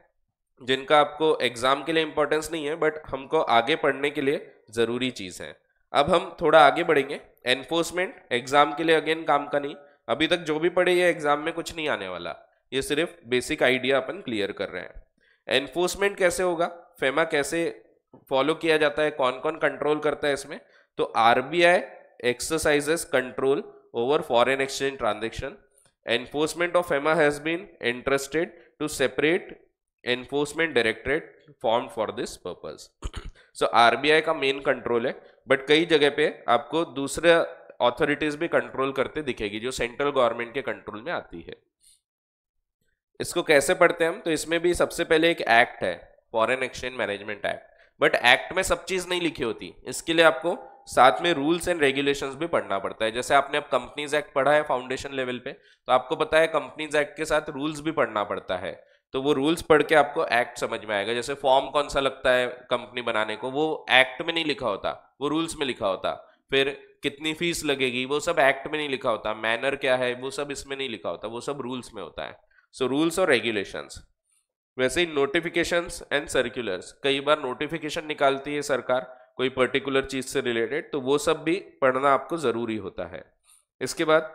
Speaker 1: जिनका आपको एग्ज़ाम के लिए इम्पोर्टेंस नहीं है बट हमको आगे पढ़ने के लिए ज़रूरी चीज़ है अब हम थोड़ा आगे बढ़ेंगे एनफोर्समेंट एग्ज़ाम के लिए अगेन काम का नहीं अभी तक जो भी पढ़े ये एग्ज़ाम में कुछ नहीं आने वाला ये सिर्फ बेसिक आइडिया अपन क्लियर कर रहे हैं एनफोर्समेंट कैसे होगा फेमा कैसे फॉलो किया जाता है कौन कौन कंट्रोल करता है इसमें तो R exercises control over foreign exchange transaction enforcement of FEMA has been interested to separate enforcement directorate form for this purpose so RBI का मेन कंट्रोल है बट कई जगह पे आपको दूसरे ऑथोरिटीज भी कंट्रोल करते दिखेगी जो सेंट्रल गवर्नमेंट के कंट्रोल में आती है इसको कैसे पढ़ते हैं हम तो इसमें भी सबसे पहले एक एक्ट है foreign exchange management act but act में सब चीज नहीं लिखी होती इसके लिए आपको साथ में रूल्स एंड रेगुलेशंस भी पढ़ना पड़ता है जैसे आपने अब कंपनीज एक्ट पढ़ा है फाउंडेशन लेवल पे तो आपको पता है कंपनीज एक्ट के साथ रूल्स भी पढ़ना पड़ता है तो वो रूल्स पढ़ के आपको एक्ट समझ में आएगा जैसे फॉर्म कौन सा लगता है कंपनी बनाने को वो एक्ट में नहीं लिखा होता वो रूल्स में लिखा होता फिर कितनी फीस लगेगी वो सब एक्ट में नहीं लिखा होता मैनर क्या है वो सब इसमें नहीं लिखा होता वो सब रूल्स में होता है सो रूल्स और रेगुलेशंस वैसे ही नोटिफिकेशन एंड सर्कुलर्स कई बार नोटिफिकेशन निकालती है सरकार कोई पर्टिकुलर चीज से रिलेटेड तो वो सब भी पढ़ना आपको जरूरी होता है इसके बाद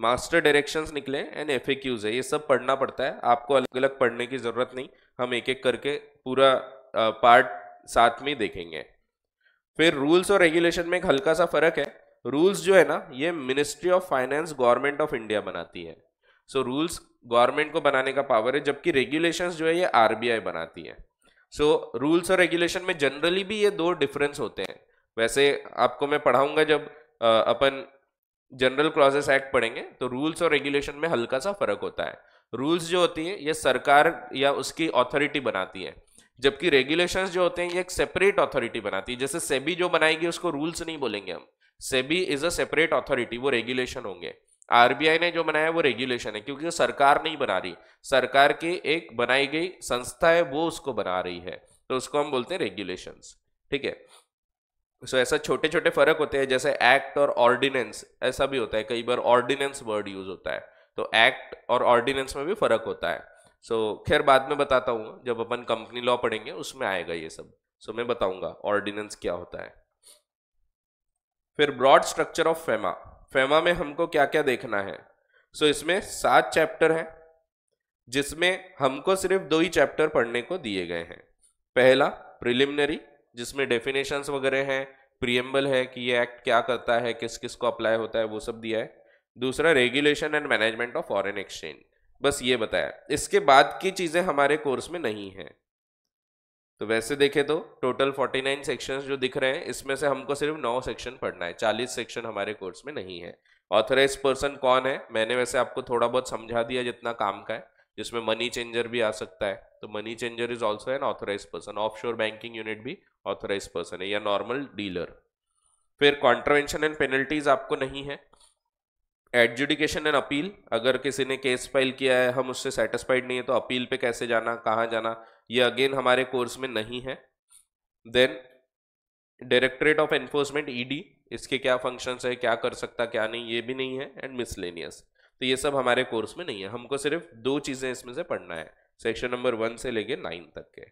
Speaker 1: मास्टर डायरेक्शंस निकले एंड एफ है ये सब पढ़ना पड़ता है आपको अलग अलग पढ़ने की ज़रूरत नहीं हम एक एक करके पूरा पार्ट साथ में देखेंगे फिर रूल्स और रेगुलेशन में एक हल्का सा फ़र्क है रूल्स जो है ना ये ministry of finance government of India बनाती है सो रूल्स गवर्नमेंट को बनाने का पावर है जबकि रेगुलेशन जो है ये आर बनाती है सो रूल्स और रेगुलेशन में जनरली भी ये दो डिफरेंस होते हैं वैसे आपको मैं पढ़ाऊंगा जब आ, अपन जनरल क्लॉजेस एक्ट पढ़ेंगे तो रूल्स और रेगुलेशन में हल्का सा फर्क होता है रूल्स जो होती है ये सरकार या उसकी अथॉरिटी बनाती है जबकि रेगुलेशंस जो होते हैं ये एक सेपरेट अथॉरिटी बनाती है जैसे सेबी जो बनाएगी उसको रूल्स नहीं बोलेंगे हम SEBI is a separate authority वो रेगुलेशन होंगे आरबीआई ने जो बनाया वो रेगुलेशन है क्योंकि वो सरकार नहीं बना रही सरकार की एक बनाई गई संस्था है वो उसको बना रही है तो उसको हम बोलते हैं रेगुलेशंस ठीक है सो ऐसा छोटे छोटे फर्क होते हैं जैसे एक्ट और ऑर्डिनेंस ऐसा भी होता है कई बार ऑर्डिनेंस वर्ड यूज होता है तो एक्ट और ऑर्डिनेंस में भी फर्क होता है सो so, खैर बाद में बताता हूँ जब अपन कंपनी लॉ पढ़ेंगे उसमें आएगा ये सब सो so, मैं बताऊंगा ऑर्डिनेंस क्या होता है फिर broad structure of FEMA FEMA में हमको क्या क्या देखना है सो so, इसमें सात चैप्टर हैं जिसमें हमको सिर्फ दो ही चैप्टर पढ़ने को दिए गए हैं पहला प्रिलिमिनरी जिसमें डेफिनेशंस वगैरह हैं प्रियम्बल है कि ये एक्ट क्या करता है किस किस को अप्लाई होता है वो सब दिया है दूसरा regulation and management of foreign exchange बस ये बताया इसके बाद की चीज़ें हमारे कोर्स में नहीं हैं तो वैसे देखें तो टोटल 49 सेक्शंस जो दिख रहे हैं इसमें से हमको सिर्फ 9 सेक्शन पढ़ना है 40 सेक्शन हमारे कोर्स में नहीं है ऑथराइज पर्सन कौन है मैंने वैसे आपको थोड़ा बहुत समझा दिया जितना काम का है जिसमें मनी चेंजर भी आ सकता है तो money changer is also an authorise person shore banking unit भी ऑथोराइज पर्सन है या नॉर्मल डीलर फिर कॉन्ट्रवेंशन एंड पेनल्टीज आपको नहीं है एडजुडिकेशन एंड अपील अगर किसी ने केस फाइल किया है हम उससे सेटिस्फाइड नहीं है तो अपील पे कैसे जाना कहाँ जाना ये अगेन हमारे कोर्स में नहीं है then directorate of enforcement ED इसके क्या फंक्शंस है क्या कर सकता क्या नहीं ये भी नहीं है एंड मिसलेनियस तो ये सब हमारे कोर्स में नहीं है हमको सिर्फ दो चीज़ें इसमें से पढ़ना है सेक्शन नंबर वन से लेके नाइन तक के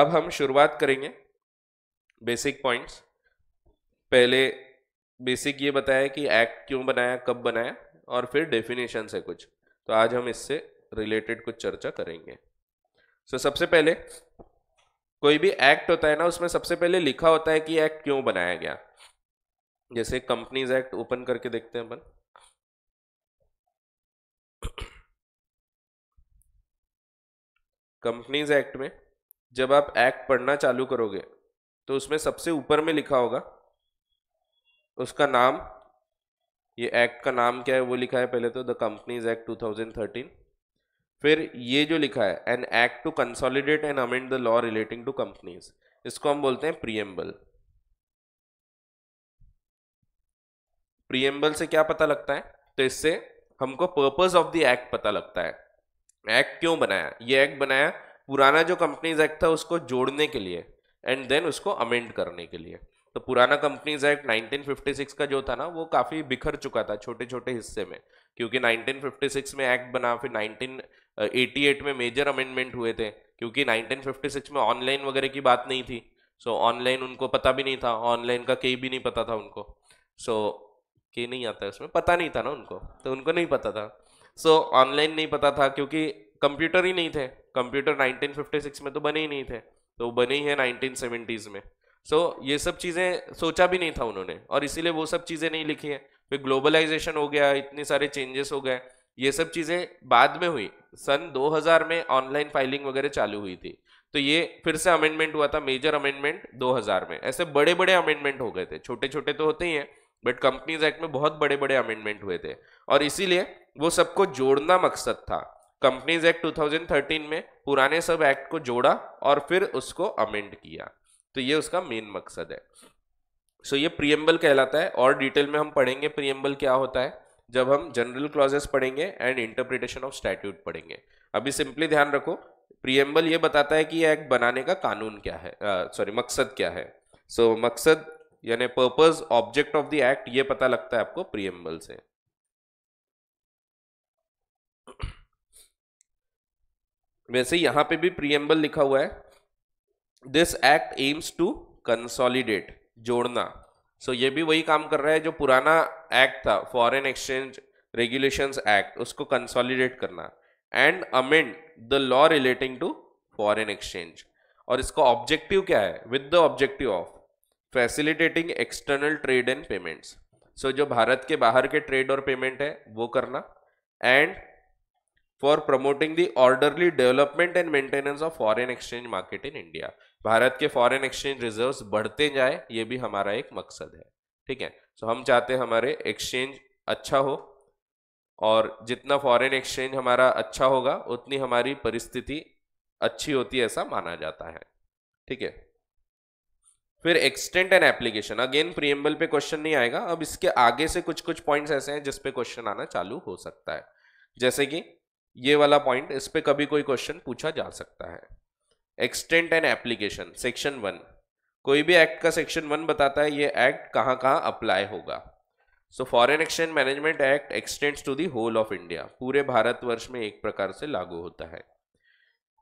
Speaker 1: अब हम शुरुआत करेंगे बेसिक पॉइंट्स पहले बेसिक ये बताया कि एक्ट क्यों बनाया कब बनाया और फिर डेफिनेशन से कुछ तो आज हम इससे रिलेटेड कुछ चर्चा करेंगे सो so, सबसे पहले कोई भी एक्ट होता है ना उसमें सबसे पहले लिखा होता है कि एक्ट क्यों बनाया गया जैसे कंपनीज एक्ट ओपन करके देखते हैं अपन कंपनीज एक्ट में जब आप एक्ट पढ़ना चालू करोगे तो उसमें सबसे ऊपर में लिखा होगा उसका नाम ये एक्ट का नाम क्या है वो लिखा है पहले तो द कंपनीज एक्ट 2013 फिर ये जो लिखा है an act to consolidate and amend the law relating to companies इसको हम बोलते हैं प्रियम्बल प्रियम्बल से क्या पता लगता है तो इससे हमको पर्पस ऑफ द एक्ट पता लगता है एक्ट क्यों बनाया ये एक्ट बनाया पुराना जो कंपनीज एक्ट था उसको जोड़ने के लिए एंड देन उसको अमेंड करने के लिए तो पुराना कंपनीज एक्ट 1956 का जो था ना वो काफ़ी बिखर चुका था छोटे छोटे हिस्से में क्योंकि 1956 में एक्ट बना फिर 1988 में मेजर अमेंडमेंट हुए थे क्योंकि 1956 में ऑनलाइन वगैरह की बात नहीं थी सो so, ऑनलाइन उनको पता भी नहीं था ऑनलाइन का कहीं भी नहीं पता था उनको सो so, के नहीं आता उसमें पता नहीं था ना उनको तो उनको नहीं पता था सो so, ऑनलाइन नहीं पता था क्योंकि कंप्यूटर ही नहीं थे कंप्यूटर 1956 में तो बने ही नहीं थे तो बने ही हैं नाइनटीन में सो so, ये सब चीज़ें सोचा भी नहीं था उन्होंने और इसीलिए वो सब चीज़ें नहीं लिखी हैं फिर ग्लोबलाइजेशन हो गया इतने सारे चेंजेस हो गए ये सब चीज़ें बाद में हुई सन 2000 में ऑनलाइन फाइलिंग वगैरह चालू हुई थी तो ये फिर से अमेंडमेंट हुआ था मेजर अमेंडमेंट 2000 में ऐसे बड़े बड़े अमेंडमेंट हो गए थे छोटे छोटे तो होते ही हैं बट कंपनीज एक्ट में बहुत बड़े बड़े अमेंडमेंट हुए थे और इसीलिए वो सबको जोड़ना मकसद था कंपनीज एक्ट 2013 में पुराने सब एक्ट को जोड़ा और फिर उसको अमेंड किया तो ये उसका मेन मकसद है सो so ये प्रियम्बल कहलाता है और डिटेल में हम पढ़ेंगे प्रियम्बल क्या होता है जब हम जनरल क्लॉजेस पढ़ेंगे एंड इंटरप्रिटेशन ऑफ स्टैट्यूट पढ़ेंगे अभी सिंपली ध्यान रखो प्रियम्बल ये बताता है कि एक्ट बनाने का कानून क्या है सॉरी मकसद क्या है सो so, मकसद यानी purpose object of the act ये पता लगता है आपको प्रियम्बल से वैसे यहां पे भी प्रियम्बल लिखा हुआ है this act aims to consolidate जोड़ना सो so ये भी वही काम कर रहा है जो पुराना एक्ट था फॉरेन एक्सचेंज रेगुलेशंस एक्ट उसको कंसोलिडेट करना and amend the law relating to foreign exchange और इसका ऑब्जेक्टिव क्या है with the objective of facilitating external trade and payments so जो भारत के बाहर के ट्रेड और पेमेंट है वो करना and for promoting the orderly development and maintenance of foreign exchange market in India Bharat के फॉरेन एक्सचेंज रिजर्व्स बढ़ते जाए ये भी हमारा एक मकसद है ठीक है सो so, हम चाहते हैं हमारे एक्सचेंज अच्छा हो और जितना फॉरेन एक्सचेंज हमारा अच्छा होगा उतनी हमारी परिस्थिति अच्छी होती है ऐसा माना जाता है ठीक है फिर extent and application again preamble पे क्वेश्चन नहीं आएगा अब इसके आगे से कुछ कुछ पॉइंट्स ऐसे हैं जिसपे क्वेश्चन आना चालू हो सकता है जैसे कि ये वाला पॉइंट इस पे कभी कोई क्वेश्चन पूछा जा सकता है extent and application section one कोई भी एक्ट का सेक्शन वन बताता है ये एक्ट कहाँ कहाँ अप्लाई होगा so foreign exchange management act extends to the whole of India पूरे भारतवर्ष में एक प्रकार से लागू होता है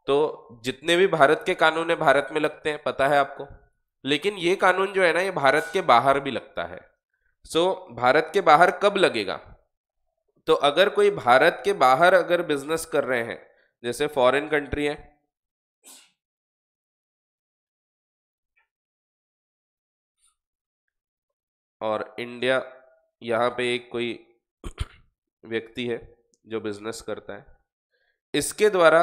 Speaker 1: तो जितने भी भारत के कानून है भारत में लगते हैं पता है आपको लेकिन ये कानून जो है ना ये भारत के बाहर भी लगता है सो so, भारत के बाहर कब लगेगा तो अगर कोई भारत के बाहर अगर बिजनेस कर रहे हैं जैसे फॉरेन कंट्री है और इंडिया यहाँ पे एक कोई व्यक्ति है जो बिजनेस करता है इसके द्वारा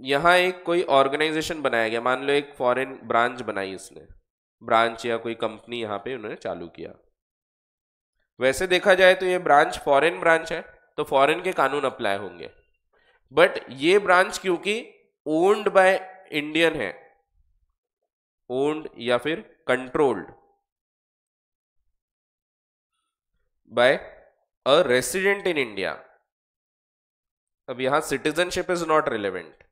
Speaker 1: यहाँ एक कोई ऑर्गेनाइजेशन बनाया गया मान लो एक फॉरेन ब्रांच बनाई इसने ब्रांच या कोई कंपनी यहाँ पे उन्होंने चालू किया वैसे देखा जाए तो ये ब्रांच फॉरेन ब्रांच है तो फॉरेन के कानून अप्लाई होंगे बट ये ब्रांच क्योंकि ओन्ड बाय इंडियन है ओन्ड या फिर controlled by a resident in India अब यहां citizenship is not relevant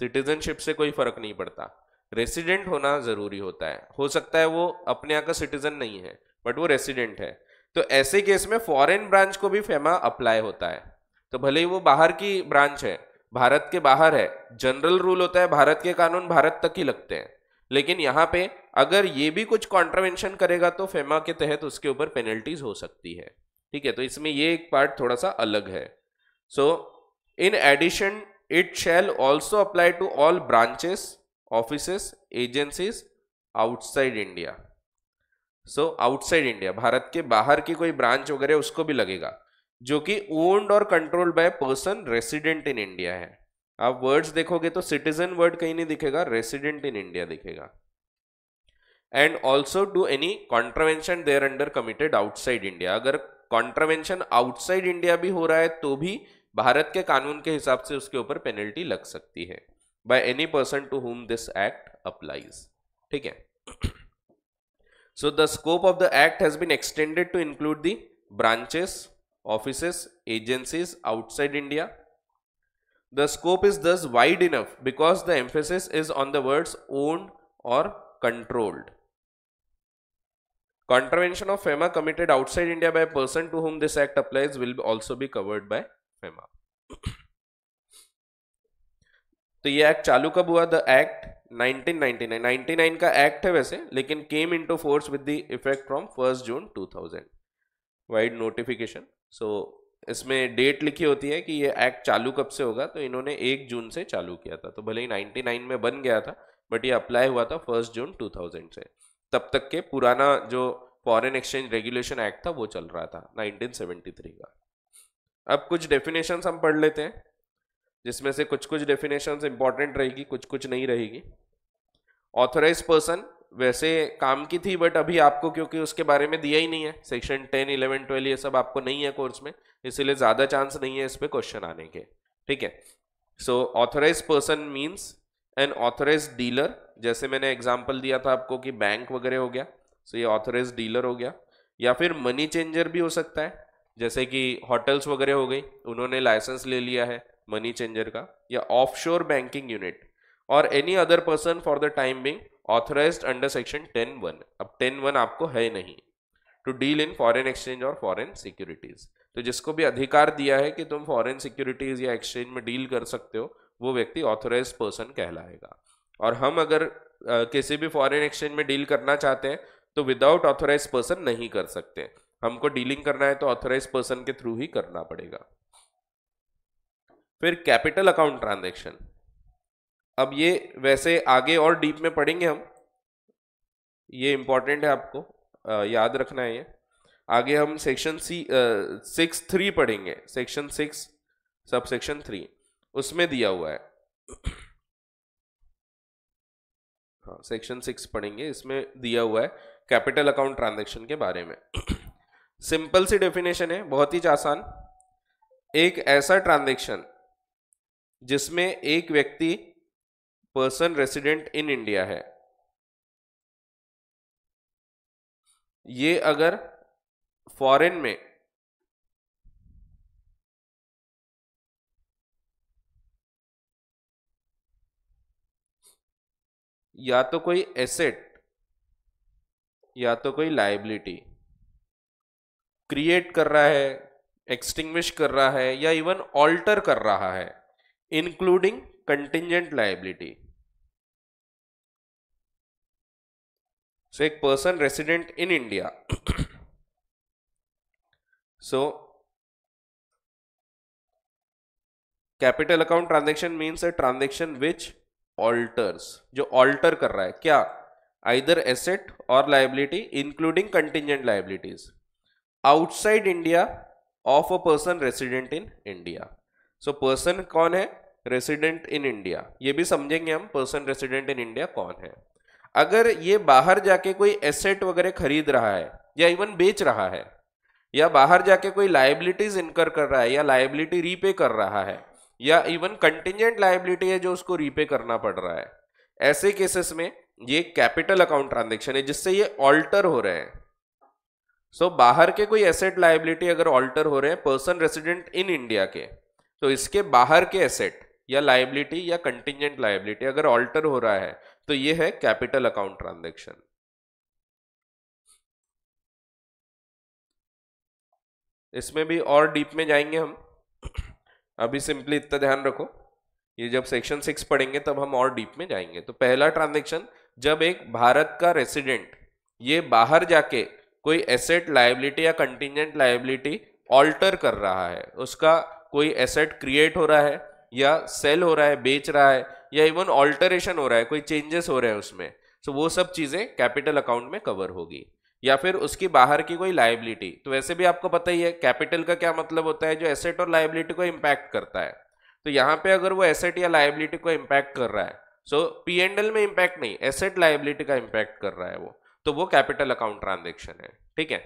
Speaker 1: citizenship से कोई फर्क नहीं पड़ता रेसिडेंट होना जरूरी होता है हो सकता है वो अपने यहाँ का सिटीजन नहीं है बट वो रेसिडेंट है तो ऐसे केस में फॉरेन ब्रांच को भी फेमा अप्लाई होता है तो भले ही वो बाहर की ब्रांच है भारत के बाहर है जनरल रूल होता है भारत के कानून भारत तक ही लगते हैं लेकिन यहाँ पे अगर ये भी कुछ कॉन्ट्रावेंशन करेगा तो फेमा के तहत उसके ऊपर पेनल्टीज हो सकती है ठीक है तो इसमें ये एक पार्ट थोड़ा सा अलग है so in addition it shall also apply to all branches offices agencies outside india so outside india Bharat के बाहर की कोई ब्रांच वगैरह उसको भी लगेगा जो कि ओन्ड और controlled by person resident in India है आप वर्ड्स देखोगे तो सिटीजन वर्ड कहीं नहीं दिखेगा रेसिडेंट इन इंडिया दिखेगा and also do any contravention there under committed outside India अगर कॉन्ट्रावेंशन आउटसाइड इंडिया भी हो रहा है तो भी भारत के कानून के हिसाब से उसके ऊपर पेनल्टी लग सकती है by any person to whom this act applies ठीक है so the scope of the act has been extended to include the branches office agencies outside India the scope is thus wide enough because the emphasis is on the words own और controlled contravention of FEMA committed outside India by person to whom this act applies will also be covered by FEMA तो ये act चालू कब हुआ the act 1999 99 का act है वैसे लेकिन came into force with the effect from first June 2000 vide notification so इसमें डेट लिखी होती है कि ये एक्ट चालू कब से होगा तो इन्होंने एक जून से चालू किया था तो भले ही 99 में बन गया था बट ये अप्लाई हुआ था फर्स्ट जून 2000 से तब तक के पुराना जो फॉरेन एक्सचेंज रेगुलेशन एक्ट था वो चल रहा था 1973 का अब कुछ डेफिनेशन हम पढ़ लेते हैं जिसमें से कुछ कुछ डेफिनेशन इंपॉर्टेंट रहेगी कुछ कुछ नहीं रहेगी ऑथोराइज पर्सन वैसे काम की थी बट अभी आपको क्योंकि उसके बारे में दिया ही नहीं है सेक्शन टेन इलेवन ट्वेल्व ये सब आपको नहीं है कोर्स में इसीलिए ज़्यादा चांस नहीं है इस पर क्वेश्चन आने के ठीक है so authorise person means an authorise dealer जैसे मैंने एग्जाम्पल दिया था आपको कि बैंक वगैरह हो गया सो so ये ऑथोराइज डीलर हो गया या फिर मनी चेंजर भी हो सकता है जैसे कि होटल्स वगैरह हो गई उन्होंने लाइसेंस ले लिया है मनी चेंजर का या ऑफशोर बैंकिंग यूनिट और any other person for the time being authorise under section ten one अब टेन वन आपको है नहीं to deal in foreign exchange और फॉरेन सिक्योरिटीज तो जिसको भी अधिकार दिया है कि तुम फॉरेन सिक्योरिटीज या एक्सचेंज में डील कर सकते हो वो व्यक्ति ऑथोराइज पर्सन कहलाएगा और हम अगर आ, किसी भी फॉरेन एक्सचेंज में डील करना चाहते हैं तो विदाउट ऑथोराइज पर्सन नहीं कर सकते हमको डीलिंग करना है तो ऑथराइज पर्सन के थ्रू ही करना पड़ेगा फिर कैपिटल अकाउंट ट्रांजेक्शन अब ये वैसे आगे और डीप में पढ़ेंगे हम ये इंपॉर्टेंट है आपको आ, याद रखना है ये आगे हम सेक्शन सी सिक्स थ्री पढ़ेंगे section six sub section three उसमें दिया हुआ है हाँ सेक्शन सिक्स पढ़ेंगे इसमें दिया हुआ है कैपिटल अकाउंट ट्रांजैक्शन के बारे में सिंपल सी डेफिनेशन है बहुत ही आसान एक ऐसा ट्रांजेक्शन जिसमें एक व्यक्ति पर्सन रेसिडेंट इन इंडिया है ये अगर फॉरेन में या तो कोई एसेट या तो कोई लाइबिलिटी क्रिएट कर रहा है एक्सटिंग्विश कर रहा है या इवन ऑल्टर कर रहा है इंक्लूडिंग कंटिजेंट लाइबिलिटी सो एक person resident in India so capital account transaction means a transaction which alters जो ऑल्टर कर रहा है क्या आइदर एसेट और liability including contingent liabilities outside India of a person resident in India so person कौन है resident in India ये भी समझेंगे हम पर्सन रेसिडेंट इन इंडिया कौन है अगर ये बाहर जाके कोई एसेट वगैरह खरीद रहा है या इवन बेच रहा है या बाहर जाके कोई लाइबिलिटीज इनकर कर रहा है या लाइबिलिटी रीपे कर रहा है या इवन कंटिजेंट लाइबिलिटी है जो उसको रीपे करना पड़ रहा है ऐसे केसेस में ये कैपिटल अकाउंट ट्रांजेक्शन है जिससे ये ऑल्टर हो रहे हैं सो so, बाहर के कोई एसेट लाइबिलिटी अगर ऑल्टर हो रहे हैं पर्सन रेसिडेंट इन इंडिया के तो इसके बाहर के एसेट या लाइबिलिटी या कंटिजेंट लाइबिलिटी अगर ऑल्टर हो रहा है तो ये है कैपिटल अकाउंट ट्रांजेक्शन इसमें भी और डीप में जाएंगे हम अभी सिंपली इतना ध्यान रखो ये जब सेक्शन सिक्स पढ़ेंगे तब हम और डीप में जाएंगे तो पहला ट्रांजेक्शन जब एक भारत का रेसिडेंट ये बाहर जाके कोई एसेट लाइबिलिटी या कंटिजेंट लाइबिलिटी ऑल्टर कर रहा है उसका कोई एसेट क्रिएट हो रहा है या सेल हो रहा है बेच रहा है या इवन ऑल्टरेशन हो रहा है कोई चेंजेस हो रहे हैं उसमें सो तो so, वो सब चीज़ें कैपिटल अकाउंट में कवर होगी या फिर उसकी बाहर की कोई लाइबिलिटी तो वैसे भी आपको पता ही है कैपिटल का क्या मतलब होता है जो एसेट और लाइबिलिटी को इम्पैक्ट करता है तो यहाँ पे अगर वो एसेट या लाइबिलिटी को इम्पैक्ट कर रहा है सो पी एंड एल में इम्पैक्ट नहीं एसेट लाइबिलिटी का इम्पैक्ट कर रहा है वो तो वो कैपिटल अकाउंट ट्रांजेक्शन है ठीक है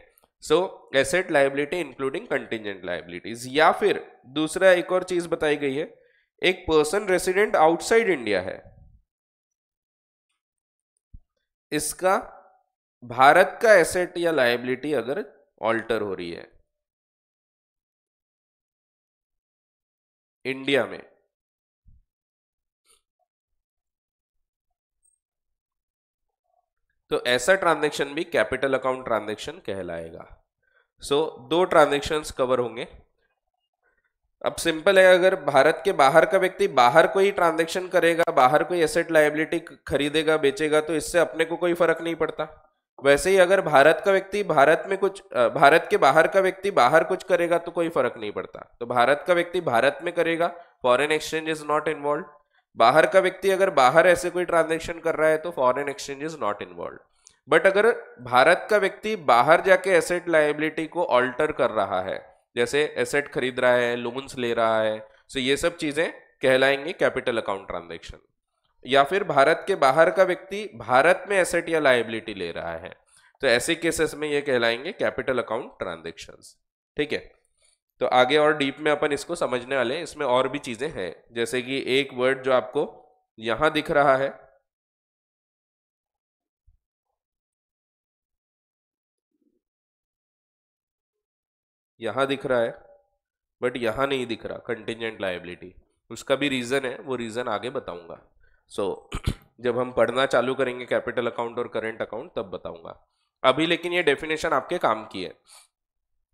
Speaker 1: so asset liability including contingent liabilities या फिर दूसरा एक और चीज बताई गई है एक पर्सन रेसिडेंट आउटसाइड इंडिया है इसका भारत का एसेट या लाइबिलिटी अगर ऑल्टर हो रही है इंडिया में तो ऐसा ट्रांजेक्शन भी कैपिटल अकाउंट ट्रांजेक्शन कहलाएगा सो so, दो ट्रांजेक्शन कवर होंगे अब सिंपल है अगर भारत के बाहर का व्यक्ति बाहर कोई ट्रांजेक्शन करेगा बाहर कोई एसेट लाइबिलिटी खरीदेगा बेचेगा तो इससे अपने को कोई फर्क नहीं पड़ता वैसे ही अगर भारत का व्यक्ति भारत में कुछ भारत के बाहर का व्यक्ति बाहर कुछ करेगा तो कोई फर्क नहीं पड़ता तो भारत का व्यक्ति भारत में करेगा foreign exchange is not involve बाहर का व्यक्ति अगर बाहर ऐसे कोई ट्रांजेक्शन कर रहा है तो foreign exchange is not involve but अगर भारत का व्यक्ति बाहर जाके एसेट लाइबिलिटी को ऑल्टर कर रहा है जैसे एसेट खरीद रहा है लोन्स ले रहा है सो तो ये सब चीजें कहलाएंगी कैपिटल अकाउंट ट्रांजेक्शन या फिर भारत के बाहर का व्यक्ति भारत में एसेट या लाइबिलिटी ले रहा है तो ऐसे केसेस में ये कहलाएंगे कैपिटल अकाउंट ट्रांजेक्शन ठीक है तो आगे और डीप में अपन इसको समझने वाले हैं इसमें और भी चीज़ें हैं जैसे कि एक वर्ड जो आपको यहाँ दिख रहा है यहाँ दिख रहा है बट यहाँ नहीं दिख रहा कंटिजेंट लाइबिलिटी उसका भी रीज़न है वो रीज़न आगे बताऊंगा सो so, [CLEARS THROAT] जब हम पढ़ना चालू करेंगे कैपिटल अकाउंट और करेंट अकाउंट तब बताऊंगा अभी लेकिन ये डेफिनेशन आपके काम की है